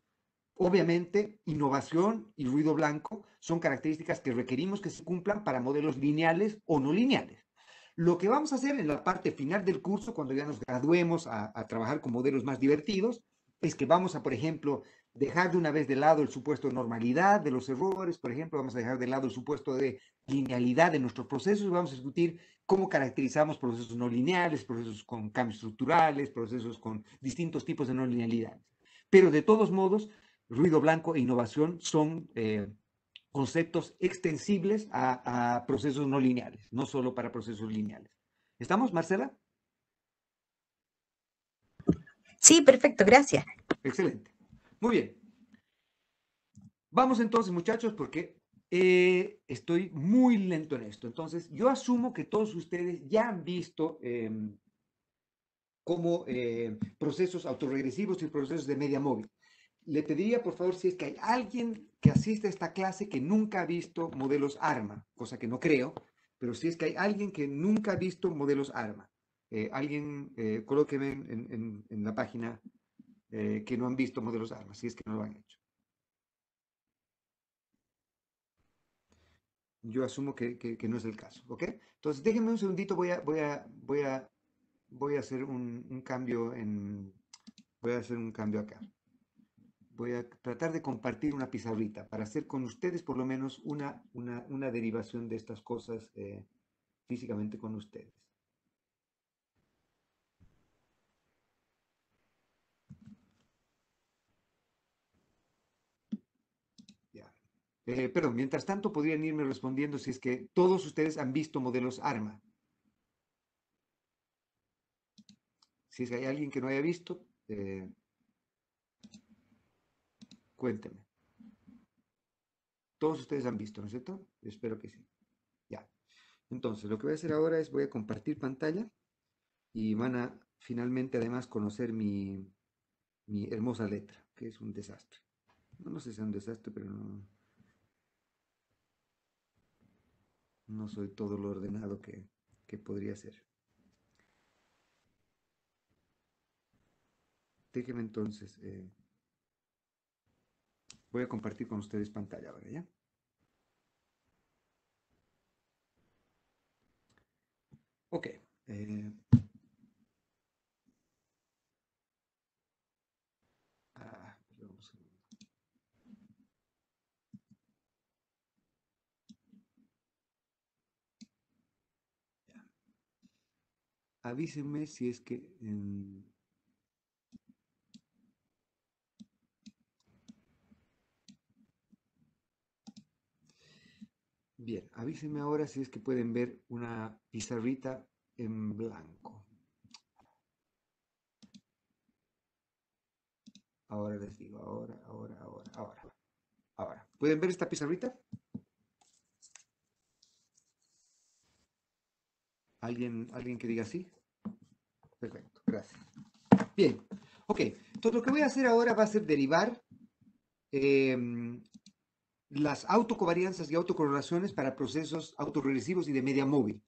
obviamente, innovación y ruido blanco son características que requerimos que se cumplan para modelos lineales o no lineales. Lo que vamos a hacer en la parte final del curso, cuando ya nos graduemos a, trabajar con modelos más divertidos, es que vamos a, por ejemplo, dejar de una vez de lado el supuesto de normalidad de los errores, por ejemplo, vamos a dejar de lado el supuesto de linealidad de nuestros procesos y vamos a discutir cómo caracterizamos procesos no lineales, procesos con cambios estructurales, procesos con distintos tipos de no linealidad. Pero de todos modos, ruido blanco e innovación son eh, conceptos extensibles a, a procesos no lineales, no solo para procesos lineales. ¿Estamos, Marcela? Sí, perfecto, gracias. Excelente. Muy bien. Vamos entonces, muchachos, porque eh, estoy muy lento en esto. Entonces, yo asumo que todos ustedes ya han visto em, cómo como eh, procesos autorregresivos y procesos de media móvil. Le pediría, por favor, si es que hay alguien que asiste a esta clase que nunca ha visto modelos ARMA, cosa que no creo, pero si es que hay alguien que nunca ha visto modelos ARMA, eh, alguien colóqueme en, en la página eh, que no han visto modelos de armas, si es que no lo han hecho. Yo asumo que, no es el caso, ¿ok? Entonces, déjenme un segundito, voy a, voy a, voy a, voy a hacer un, cambio en... Voy a hacer un cambio acá voy a tratar de compartir una pizarrita para hacer con ustedes por lo menos una, una, derivación de estas cosas eh, físicamente con ustedes. Eh, perdón, mientras tanto podrían irme respondiendo si es que todos ustedes han visto modelos ARMA. Si es que hay alguien que no haya visto, eh, cuénteme. Todos ustedes han visto, ¿no es cierto? espero que sí. Ya. Entonces, lo que voy a hacer ahora es voy a compartir pantalla y van a finalmente además conocer mi, hermosa letra, que es un desastre. No, no sé si es un desastre, pero no, no soy todo lo ordenado que, podría ser. Déjenme entonces, eh, voy a compartir con ustedes pantalla ahora, ¿ya? Ok. Eh, avísenme si es que... Em, bien, avísenme ahora si es que pueden ver una pizarrita en blanco. Ahora les digo, ahora, ahora, ahora, ahora. Ahora, ¿pueden ver esta pizarrita? ¿Alguien, alguien que diga sí? Perfecto, gracias. Bien, ok. Entonces lo que voy a hacer ahora va a ser derivar em, las autocovarianzas y autocorrelaciones para procesos autoregresivos y de media móvil.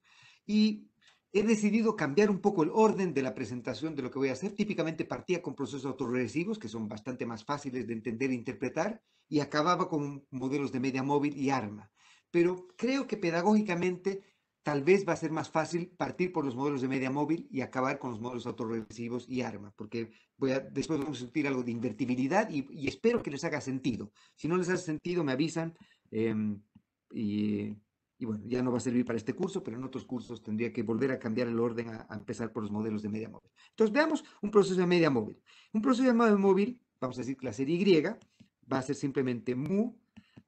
Y he decidido cambiar un poco el orden de la presentación de lo que voy a hacer. Típicamente partía con procesos autoregresivos, que son bastante más fáciles de entender e interpretar, y acababa con modelos de media móvil y ARMA. Pero creo que pedagógicamente tal vez va a ser más fácil partir por los modelos de media móvil y acabar con los modelos autorregresivos y ARMA, porque después vamos a discutir algo de invertibilidad y, espero que les haga sentido. Si no les hace sentido, me avisan em, y, bueno, ya no va a servir para este curso, pero en otros cursos tendría que volver a cambiar el orden a, empezar por los modelos de media móvil. Entonces veamos un proceso de media móvil. Un proceso de media móvil, vamos a decir que la serie Y, va a ser simplemente mu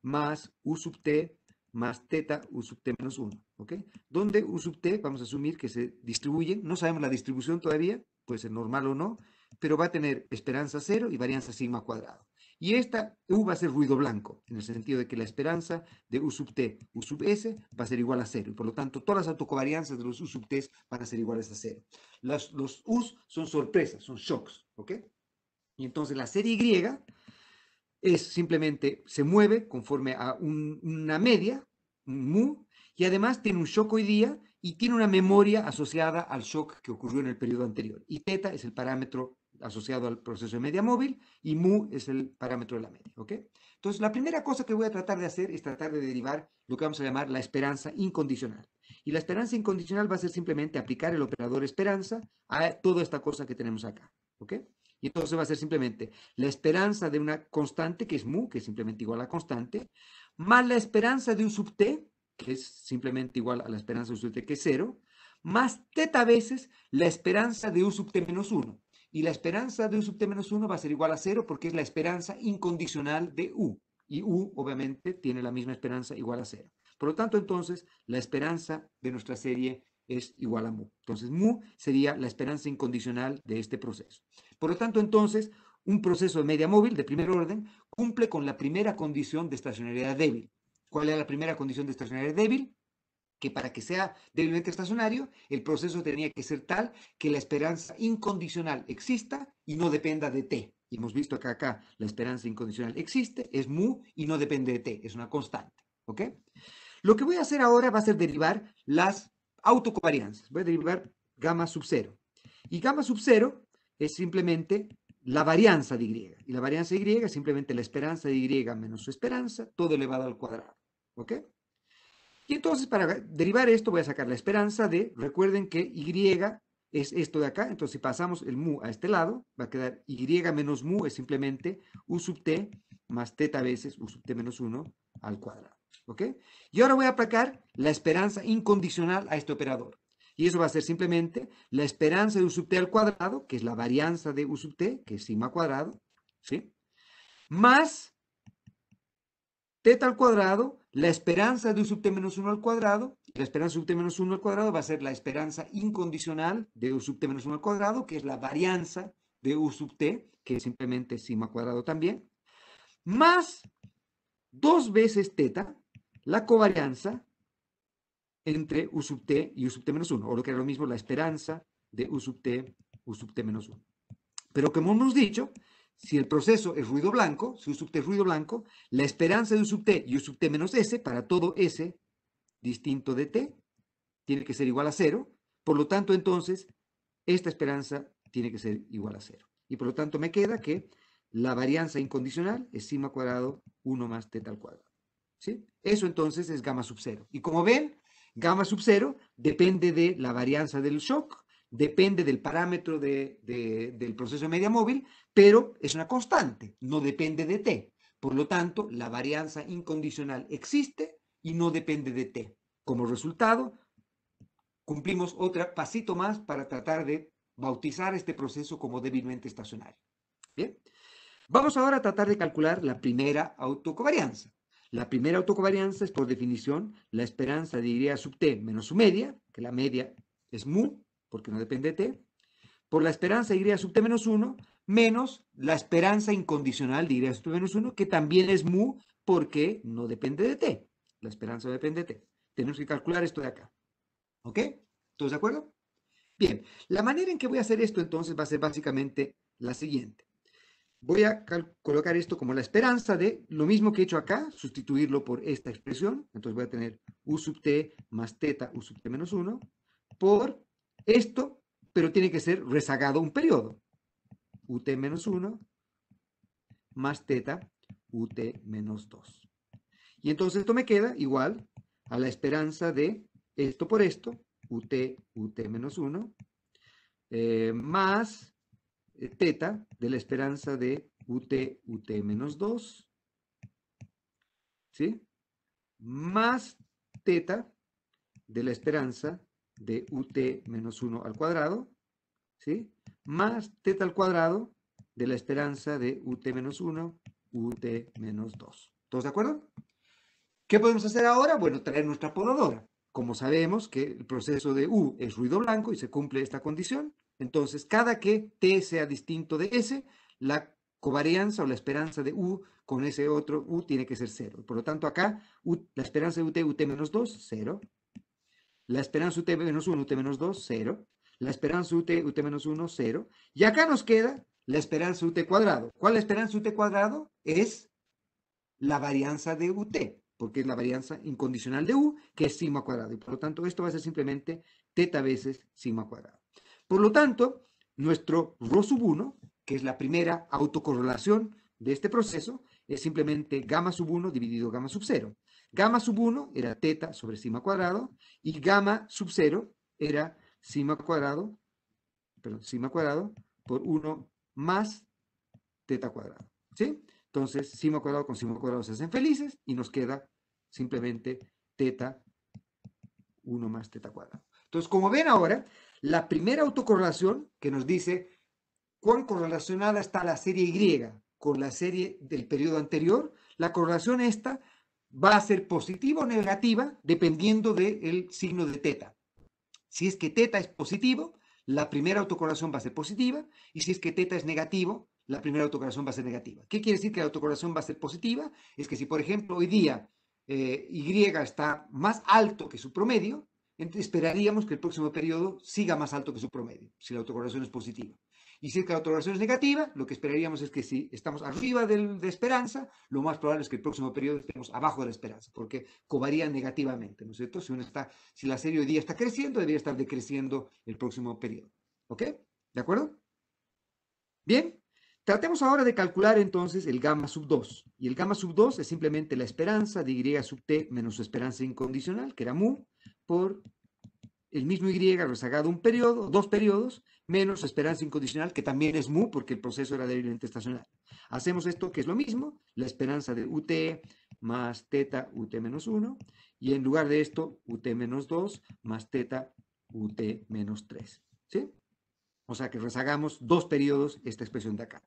más u sub t más teta u sub t menos 1, ¿ok? Donde u sub t, vamos a asumir que se distribuyen, no sabemos la distribución todavía, puede ser normal o no, pero va a tener esperanza cero y varianza sigma cuadrado. Y esta u va a ser ruido blanco, en el sentido de que la esperanza de u sub t, u sub s va a ser igual a cero. Y por lo tanto, todas las autocovarianzas de los u sub t van a ser iguales a cero. los u's son sorpresas, son shocks, ¿ok? Y entonces la serie y es simplemente se mueve conforme a una media, un mu, y además tiene un shock hoy día y tiene una memoria asociada al shock que ocurrió en el periodo anterior. Y teta es el parámetro asociado al proceso de media móvil y mu es el parámetro de la media. ¿ok? Entonces, la primera cosa que voy a tratar de hacer es tratar de derivar lo que vamos a llamar la esperanza incondicional. Y la esperanza incondicional va a ser simplemente aplicar el operador esperanza a toda esta cosa que tenemos acá. ¿ok? Y entonces va a ser simplemente la esperanza de una constante, que es mu, que es simplemente igual a la constante, más la esperanza de un sub t, que es simplemente igual a la esperanza de un sub t, que es cero, más teta veces la esperanza de u sub t menos 1. Y la esperanza de u sub t menos 1 va a ser igual a 0 porque es la esperanza incondicional de u. Y u, obviamente, tiene la misma esperanza igual a 0. Por lo tanto, entonces, la esperanza de nuestra serie es igual a mu. Entonces, mu sería la esperanza incondicional de este proceso. Por lo tanto, entonces, un proceso de media móvil de primer orden cumple con la primera condición de estacionariedad débil. ¿Cuál es la primera condición de estacionariedad débil? Que para que sea débilmente estacionario, el proceso tenía que ser tal que la esperanza incondicional exista y no dependa de T. Y hemos visto que acá la esperanza incondicional existe, es mu y no depende de T, es una constante. ¿Ok? Lo que voy a hacer ahora va a ser derivar las autocovarianzas. Voy a derivar gamma sub 0. Y gamma sub 0 es simplemente la varianza de Y. Y la varianza de Y es simplemente la esperanza de Y menos su esperanza, todo elevado al cuadrado. ¿Ok? Y entonces para derivar esto voy a sacar la esperanza de, recuerden que Y es esto de acá, entonces si pasamos el mu a este lado, va a quedar y menos mu es simplemente u sub t más teta veces u sub t menos 1 al cuadrado. ¿Ok? Y ahora voy a aplicar la esperanza incondicional a este operador. Y eso va a ser simplemente la esperanza de U sub t al cuadrado, que es la varianza de U sub t, que es sigma cuadrado, ¿sí? Más t al cuadrado, la esperanza de U sub t menos 1 al cuadrado. La esperanza de U sub t menos 1 al cuadrado va a ser la esperanza incondicional de U sub t menos 1 al cuadrado, que es la varianza de U sub t, que es simplemente sigma cuadrado también, más dos veces teta la covarianza entre U sub t y U sub t menos 1, o lo que era lo mismo, la esperanza de U sub t, U sub t menos 1. Pero como hemos dicho, si el proceso es ruido blanco, si U sub t es ruido blanco, la esperanza de U sub t y U sub t menos s para todo s distinto de t tiene que ser igual a cero. Por lo tanto, entonces, esta esperanza tiene que ser igual a cero. Y por lo tanto, me queda que la varianza incondicional es sigma cuadrado 1 más teta al cuadrado. ¿sí? Eso entonces es gamma sub 0. Y como ven, gamma sub 0 depende de la varianza del shock, depende del parámetro del proceso de media móvil, pero es una constante, no depende de t. Por lo tanto, la varianza incondicional existe y no depende de t. Como resultado, cumplimos otro pasito más para tratar de bautizar este proceso como débilmente estacionario. Bien. Vamos ahora a tratar de calcular la primera autocovarianza. La primera autocovarianza es, por definición, la esperanza de Y sub t menos su media, que la media es mu, porque no depende de t, por la esperanza de Y sub t menos 1, menos la esperanza incondicional de Y sub t menos 1, que también es mu, porque no depende de t. La esperanza depende de t. Tenemos que calcular esto de acá. ¿Ok? ¿Todos de acuerdo? Bien, la manera en que voy a hacer esto entonces va a ser básicamente la siguiente voy a colocar esto como la esperanza de lo mismo que he hecho acá, sustituirlo por esta expresión. Entonces voy a tener u sub t más teta u sub t menos 1 por esto, pero tiene que ser rezagado un periodo. ut menos 1 más teta ut menos 2. Y entonces esto me queda igual a la esperanza de esto por esto, ut, ut menos 1, eh, más eh, teta de la esperanza de ut, ut menos 2, ¿sí? Más teta de la esperanza de ut menos 1 al cuadrado, ¿sí? Más teta al cuadrado de la esperanza de ut menos 1, ut menos 2. ¿Todos de acuerdo? ¿Qué podemos hacer ahora? Bueno, traer nuestra podadora. Como sabemos que el proceso de U es ruido blanco y se cumple esta condición, entonces, cada que T sea distinto de S, la covarianza o la esperanza de U con ese otro U tiene que ser cero. Por lo tanto, acá la esperanza de UT, UT menos 2, 0. La esperanza UT menos 1, UT menos 2, 0. La esperanza UT, UT menos 1, 0. Y acá nos queda la esperanza UT cuadrado. ¿Cuál es la esperanza UT cuadrado? Es la varianza de UT, porque es la varianza incondicional de U, que es sigma cuadrado. Y por lo tanto, esto va a ser simplemente teta veces sigma cuadrado. Por lo tanto, nuestro rho sub 1, que es la primera autocorrelación de este proceso, es simplemente gamma sub 1 dividido gamma sub 0. Gamma sub 1 era teta sobre sigma cuadrado y gamma sub 0 era sigma cuadrado, perdón, sigma cuadrado por 1 más teta cuadrado. ¿sí? Entonces, sigma cuadrado con sigma cuadrado se hacen felices y nos queda simplemente teta 1 más teta cuadrado. Entonces, como ven ahora, la primera autocorrelación que nos dice cuán correlacionada está la serie Y con la serie del periodo anterior, la correlación esta va a ser positiva o negativa dependiendo del signo de teta. Si es que teta es positivo, la primera autocorrelación va a ser positiva y si es que teta es negativo, la primera autocorrelación va a ser negativa. ¿Qué quiere decir que la autocorrelación va a ser positiva? Es que si, por ejemplo, hoy día eh, Y está más alto que su promedio, esperaríamos que el próximo periodo siga más alto que su promedio, si la autocorrelación es positiva. Y si es que la autocorrelación es negativa, lo que esperaríamos es que si estamos arriba de de esperanza, lo más probable es que el próximo periodo estemos abajo de la esperanza, porque covaría negativamente, ¿no es cierto? Si, está, si la serie hoy día está creciendo, debería estar decreciendo el próximo periodo. ¿Ok? ¿De acuerdo? Bien, Tratemos ahora de calcular entonces el gamma sub 2. Y el gamma sub 2 es simplemente la esperanza de y sub t menos su esperanza incondicional, que era mu, por el mismo Y rezagado un periodo, dos periodos, menos esperanza incondicional, que también es mu, porque el proceso era débilmente estacional. Hacemos esto, que es lo mismo, la esperanza de ut más teta ut menos 1, y en lugar de esto, ut menos 2 más teta ut menos 3. ¿Sí? O sea que rezagamos dos periodos esta expresión de acá.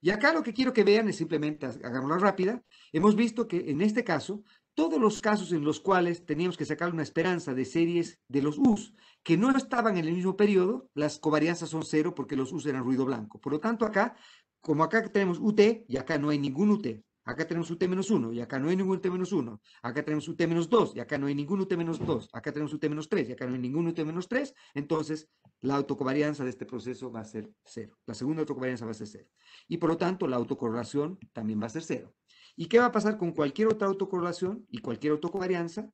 Y acá lo que quiero que vean es simplemente, hagámosla rápida, hemos visto que en este caso todos los casos en los cuales teníamos que sacar una esperanza de series de los U's que no estaban en el mismo periodo, las covarianzas son cero porque los U's eran ruido blanco. Por lo tanto, acá, como acá tenemos UT y acá no hay ningún UT, acá tenemos UT-1 y acá no hay ningún UT-1, acá tenemos UT-2 y acá no hay ningún UT-2, acá tenemos UT-3 y acá no hay ningún UT-3, entonces la autocovarianza de este proceso va a ser cero. La segunda autocovarianza va a ser cero. Y por lo tanto, la autocorrelación también va a ser cero. ¿Y qué va a pasar con cualquier otra autocorrelación y cualquier autocovarianza?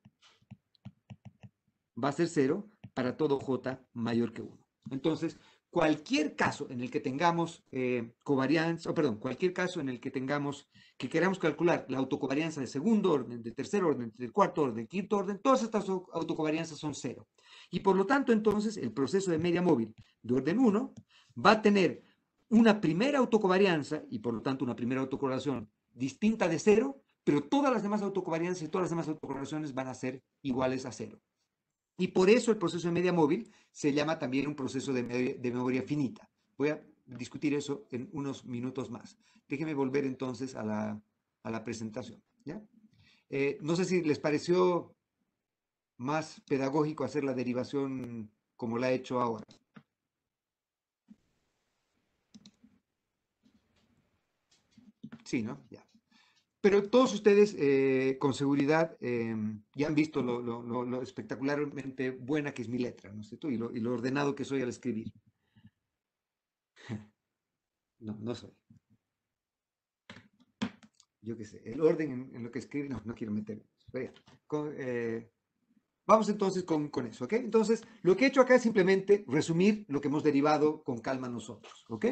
Va a ser cero para todo J mayor que 1. Entonces, cualquier caso en el que tengamos eh, covarianza, o perdón, cualquier caso en el que tengamos, que queramos calcular la autocovarianza de segundo orden, de tercer orden, de cuarto orden, quinto orden, todas estas autocovarianzas son cero. Y por lo tanto, entonces, el proceso de media móvil de orden 1 va a tener una primera autocovarianza y por lo tanto una primera autocorrelación distinta de cero, pero todas las demás autocovarianzas y todas las demás autocorrelaciones van a ser iguales a cero. Y por eso el proceso de media móvil se llama también un proceso de, memoria finita. Voy a discutir eso en unos minutos más. Déjenme volver entonces a la, presentación. Eh, no sé si les pareció más pedagógico hacer la derivación como la he hecho ahora. Sí, ¿no? Ya. Pero todos ustedes eh, con seguridad eh, ya han visto lo, espectacularmente buena que es mi letra, ¿no sé tú? Y, lo, ordenado que soy al escribir. No, no soy. Yo qué sé, el orden en, lo que escribo, no, no quiero meterme. Eh, vamos entonces con, eso, ¿ok? Entonces, lo que he hecho acá es simplemente resumir lo que hemos derivado con calma nosotros, ¿ok?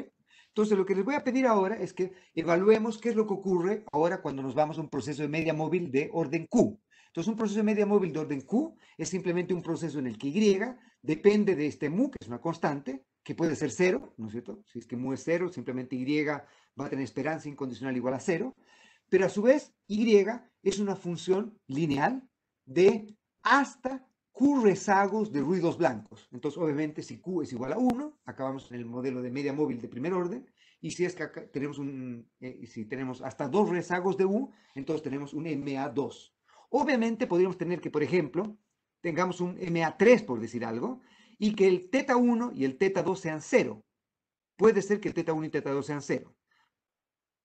Entonces, lo que les voy a pedir ahora es que evaluemos qué es lo que ocurre ahora cuando nos vamos a un proceso de media móvil de orden Q. Entonces, un proceso de media móvil de orden Q es simplemente un proceso en el que Y depende de este mu, que es una constante, que puede ser cero, ¿no es cierto? Si es que mu es cero, simplemente Y va a tener esperanza incondicional igual a cero. Pero a su vez, Y es una función lineal de hasta Q rezagos de ruidos blancos. Entonces, obviamente, si Q es igual a 1, acabamos en el modelo de media móvil de primer orden, y si es que tenemos, un, eh, si tenemos hasta dos rezagos de U, entonces tenemos un MA2. Obviamente podríamos tener que, por ejemplo, tengamos un MA3, por decir algo, y que el teta 1 y el teta 2 sean 0. Puede ser que el teta 1 y teta 2 sean 0.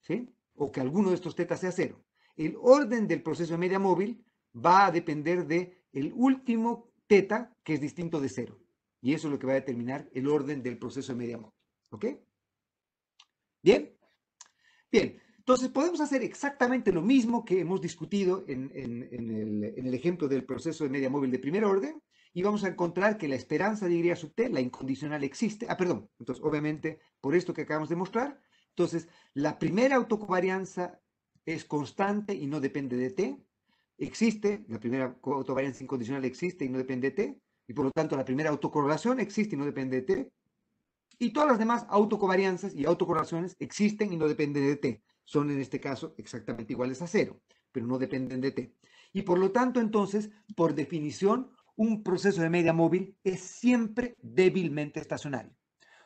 ¿Sí? O que alguno de estos tetas sea 0. El orden del proceso de media móvil va a depender de el último teta que es distinto de cero. Y eso es lo que va a determinar el orden del proceso de media móvil. ¿Ok? Bien. Bien. Entonces podemos hacer exactamente lo mismo que hemos discutido en, el, el ejemplo del proceso de media móvil de primer orden y vamos a encontrar que la esperanza de Y sub t, la incondicional, existe. Ah, perdón. Entonces, obviamente, por esto que acabamos de mostrar, entonces, la primera autocovarianza es constante y no depende de t existe, la primera autovarianza incondicional existe y no depende de T, y por lo tanto la primera autocorrelación existe y no depende de T, y todas las demás autocovarianzas y autocorrelaciones existen y no dependen de T. Son en este caso exactamente iguales a cero, pero no dependen de T. Y por lo tanto, entonces, por definición, un proceso de media móvil es siempre débilmente estacionario.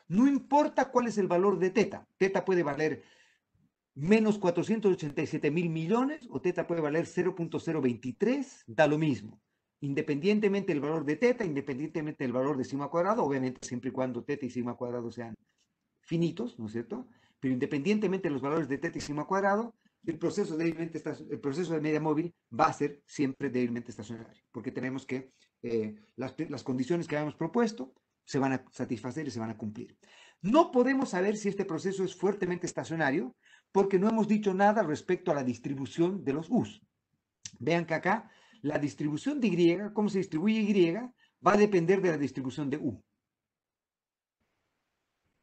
No importa cuál es el valor de teta. Teta puede valer menos 487 mil millones, o teta puede valer 0.023, da lo mismo. Independientemente del valor de teta, independientemente del valor de sigma cuadrado, obviamente siempre y cuando teta y sigma cuadrado sean finitos, ¿no es cierto? Pero independientemente de los valores de teta y sigma cuadrado, el proceso, débilmente, el proceso de media móvil va a ser siempre débilmente estacionario, porque tenemos que eh, las, las condiciones que habíamos propuesto se van a satisfacer y se van a cumplir. No podemos saber si este proceso es fuertemente estacionario, porque no hemos dicho nada respecto a la distribución de los U's. Vean que acá la distribución de Y, cómo se distribuye Y, va a depender de la distribución de U.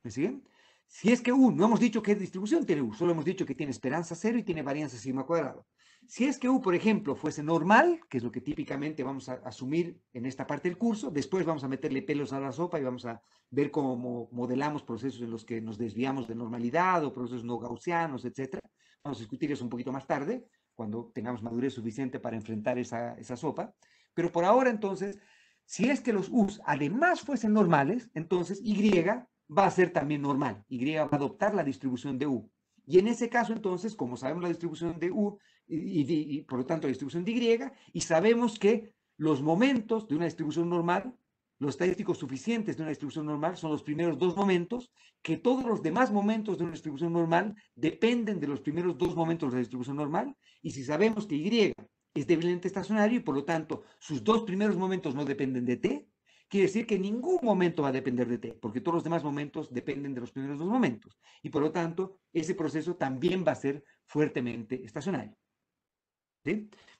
¿Me siguen? Si es que U, no hemos dicho qué distribución tiene U, solo hemos dicho que tiene esperanza cero y tiene varianza sigma cuadrado. Si es que U, por ejemplo, fuese normal, que es lo que típicamente vamos a asumir en esta parte del curso, después vamos a meterle pelos a la sopa y vamos a ver cómo modelamos procesos en los que nos desviamos de normalidad o procesos no gaussianos, etc. Vamos a discutir eso un poquito más tarde, cuando tengamos madurez suficiente para enfrentar esa, esa sopa. Pero por ahora, entonces, si es que los U además fuesen normales, entonces Y va a ser también normal. Y va a adoptar la distribución de U. Y en ese caso, entonces, como sabemos la distribución de U, y, por lo tanto la distribución de Y, y sabemos que los momentos de una distribución normal, los estadísticos suficientes de una distribución normal son los primeros dos momentos, que todos los demás momentos de una distribución normal dependen de los primeros dos momentos de la distribución normal, y si sabemos que Y es débilmente estacionario y por lo tanto sus dos primeros momentos no dependen de T, quiere decir que ningún momento va a depender de T, porque todos los demás momentos dependen de los primeros dos momentos, y por lo tanto ese proceso también va a ser fuertemente estacionario.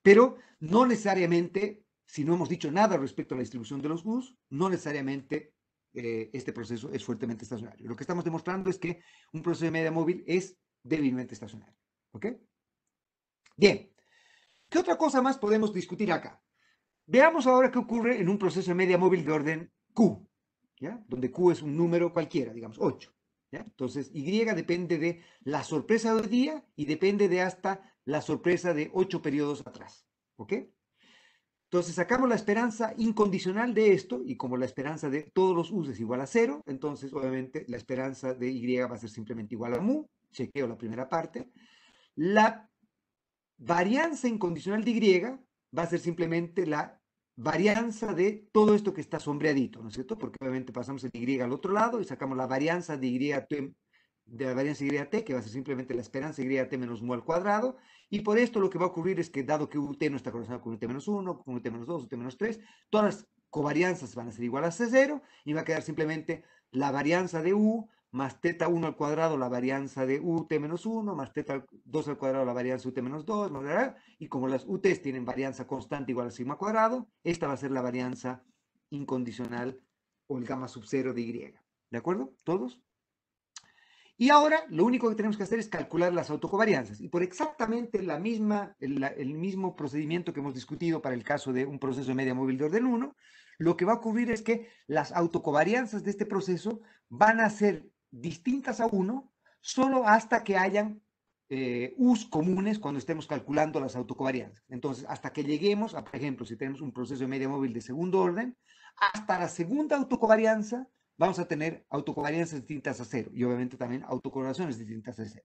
Pero no necesariamente, si no hemos dicho nada respecto a la distribución de los U's, no necesariamente eh, este proceso es fuertemente estacionario. Lo que estamos demostrando es que un proceso de media móvil es débilmente estacionario. ¿Ok? Bien. ¿Qué otra cosa más podemos discutir acá? Veamos ahora qué ocurre en un proceso de media móvil de orden Q, ¿ya? donde Q es un número cualquiera, digamos 8. ¿ya? Entonces, Y depende de la sorpresa del día y depende de hasta la sorpresa de ocho periodos atrás. ¿Ok? Entonces sacamos la esperanza incondicional de esto y como la esperanza de todos los es igual a cero, entonces obviamente la esperanza de y va a ser simplemente igual a mu, chequeo la primera parte. La varianza incondicional de y va a ser simplemente la varianza de todo esto que está sombreadito, ¿no es cierto? Porque obviamente pasamos el y al otro lado y sacamos la varianza de y de la varianza t, que va a ser simplemente la esperanza t menos mu al cuadrado, y por esto lo que va a ocurrir es que dado que UT no está correlacionado con UT menos 1, con UT menos 2, t menos 3, todas las covarianzas van a ser iguales a c0, y va a quedar simplemente la varianza de U más teta 1 al cuadrado, la varianza de t menos 1, más teta 2 al cuadrado, la varianza de t menos 2, y como las t tienen varianza constante igual a sigma cuadrado, esta va a ser la varianza incondicional o el gamma sub cero de Y. ¿De acuerdo? ¿Todos? Y ahora lo único que tenemos que hacer es calcular las autocovarianzas. Y por exactamente la misma, el, mismo procedimiento que hemos discutido para el caso de un proceso de media móvil de orden 1, lo que va a ocurrir es que las autocovarianzas de este proceso van a ser distintas a uno solo hasta que hayan eh, U's comunes cuando estemos calculando las autocovarianzas. Entonces, hasta que lleguemos a, por ejemplo, si tenemos un proceso de media móvil de segundo orden, hasta la segunda autocovarianza vamos a tener autocovarianzas distintas a cero y obviamente también autocorrelaciones distintas a cero.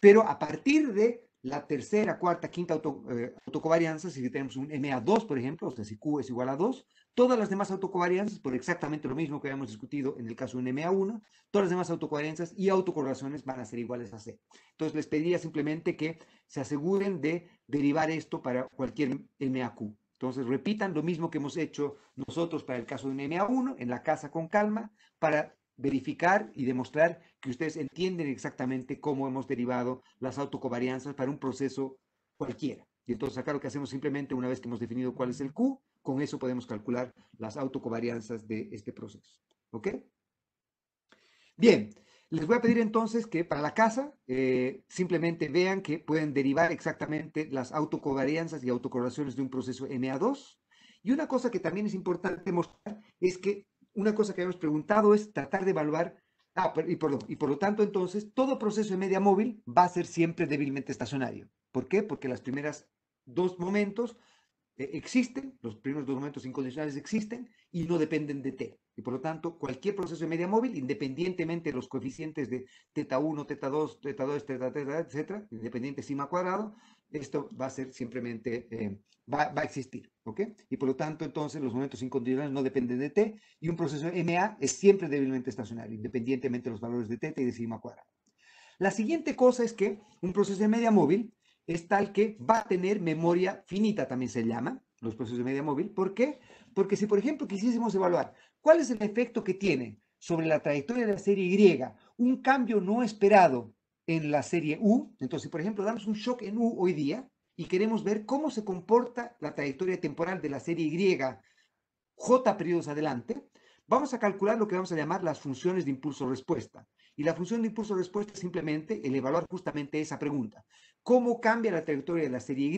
Pero a partir de la tercera, cuarta, quinta eh, autocovarianza, si tenemos un MA2, por ejemplo, o sea, si Q es igual a 2, todas las demás autocovarianzas, por exactamente lo mismo que habíamos discutido en el caso de un MA1, todas las demás autocovarianzas y autocorrelaciones van a ser iguales a cero. Entonces, les pediría simplemente que se aseguren de derivar esto para cualquier MAQ. Entonces, repitan lo mismo que hemos hecho nosotros para el caso de un MA1, en la casa con calma, para verificar y demostrar que ustedes entienden exactamente cómo hemos derivado las autocovarianzas para un proceso cualquiera. Y entonces acá lo que hacemos simplemente una vez que hemos definido cuál es el Q, con eso podemos calcular las autocovarianzas de este proceso. ¿Ok? Bien, les voy a pedir entonces que para la casa eh, simplemente vean que pueden derivar exactamente las autocovarianzas y autocorrelaciones de un proceso MA2. Y una cosa que también es importante mostrar es que una cosa que habíamos preguntado es tratar de evaluar, ah, y, por, y por lo tanto entonces todo proceso de media móvil va a ser siempre débilmente estacionario. ¿Por qué? Porque las primeras dos momentos eh, existen, los primeros dos momentos incondicionales existen y no dependen de T. Y por lo tanto, cualquier proceso de media móvil, independientemente de los coeficientes de teta 1, teta 2, teta 2, teta 3, etcétera, independiente sigma cuadrado, esto va a ser simplemente, eh, va, a existir, ¿ok? Y por lo tanto, entonces, los momentos incondicionales no dependen de t, y un proceso MA es siempre débilmente estacional, independientemente de los valores de teta y de sigma cuadrado. La siguiente cosa es que un proceso de media móvil es tal que va a tener memoria finita, también se llama, los procesos de media móvil. ¿Por qué? Porque si, por ejemplo, quisiésemos evaluar ¿Cuál es el efecto que tiene sobre la trayectoria de la serie Y? Un cambio no esperado en la serie U. Entonces, por ejemplo, damos un shock en U hoy día y queremos ver cómo se comporta la trayectoria temporal de la serie Y J periodos adelante. Vamos a calcular lo que vamos a llamar las funciones de impulso-respuesta. Y la función de impulso-respuesta es simplemente el evaluar justamente esa pregunta. ¿Cómo cambia la trayectoria de la serie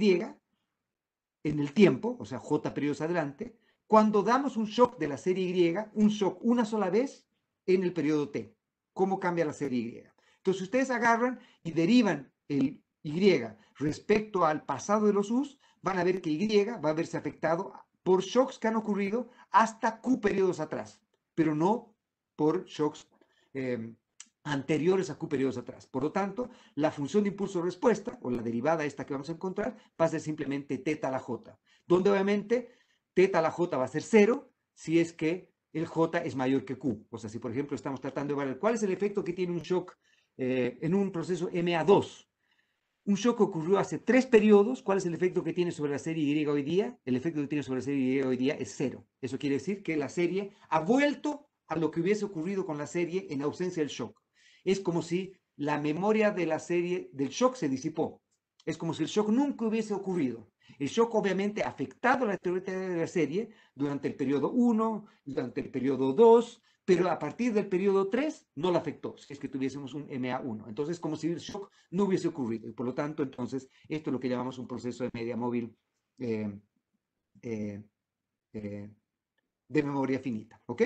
Y en el tiempo, o sea, J periodos adelante, cuando damos un shock de la serie Y, un shock una sola vez en el periodo T. ¿Cómo cambia la serie Y? Entonces, ustedes agarran y derivan el Y respecto al pasado de los U's, van a ver que Y va a verse afectado por shocks que han ocurrido hasta Q periodos atrás, pero no por shocks em, anteriores a Q periodos atrás. Por lo tanto, la función de impulso-respuesta, o la derivada esta que vamos a encontrar, va a ser simplemente teta a la J, donde obviamente Eta a la j va a ser cero si es que el j es mayor que q. O sea, si por ejemplo estamos tratando de evaluar cuál es el efecto que tiene un shock eh, en un proceso MA2. Un shock ocurrió hace tres periodos. ¿Cuál es el efecto que tiene sobre la serie Y hoy día? El efecto que tiene sobre la serie Y hoy día es cero. Eso quiere decir que la serie ha vuelto a lo que hubiese ocurrido con la serie en ausencia del shock. Es como si la memoria de la serie del shock se disipó. Es como si el shock nunca hubiese ocurrido. El shock obviamente ha afectado la teoría de la serie durante el periodo 1, durante el periodo 2, pero a partir del periodo 3 no la afectó, si es que tuviésemos un MA1. Entonces, como si el shock no hubiese ocurrido. por lo tanto, entonces, esto es lo que llamamos un proceso de media móvil eh, eh, eh, de memoria finita. ¿Ok?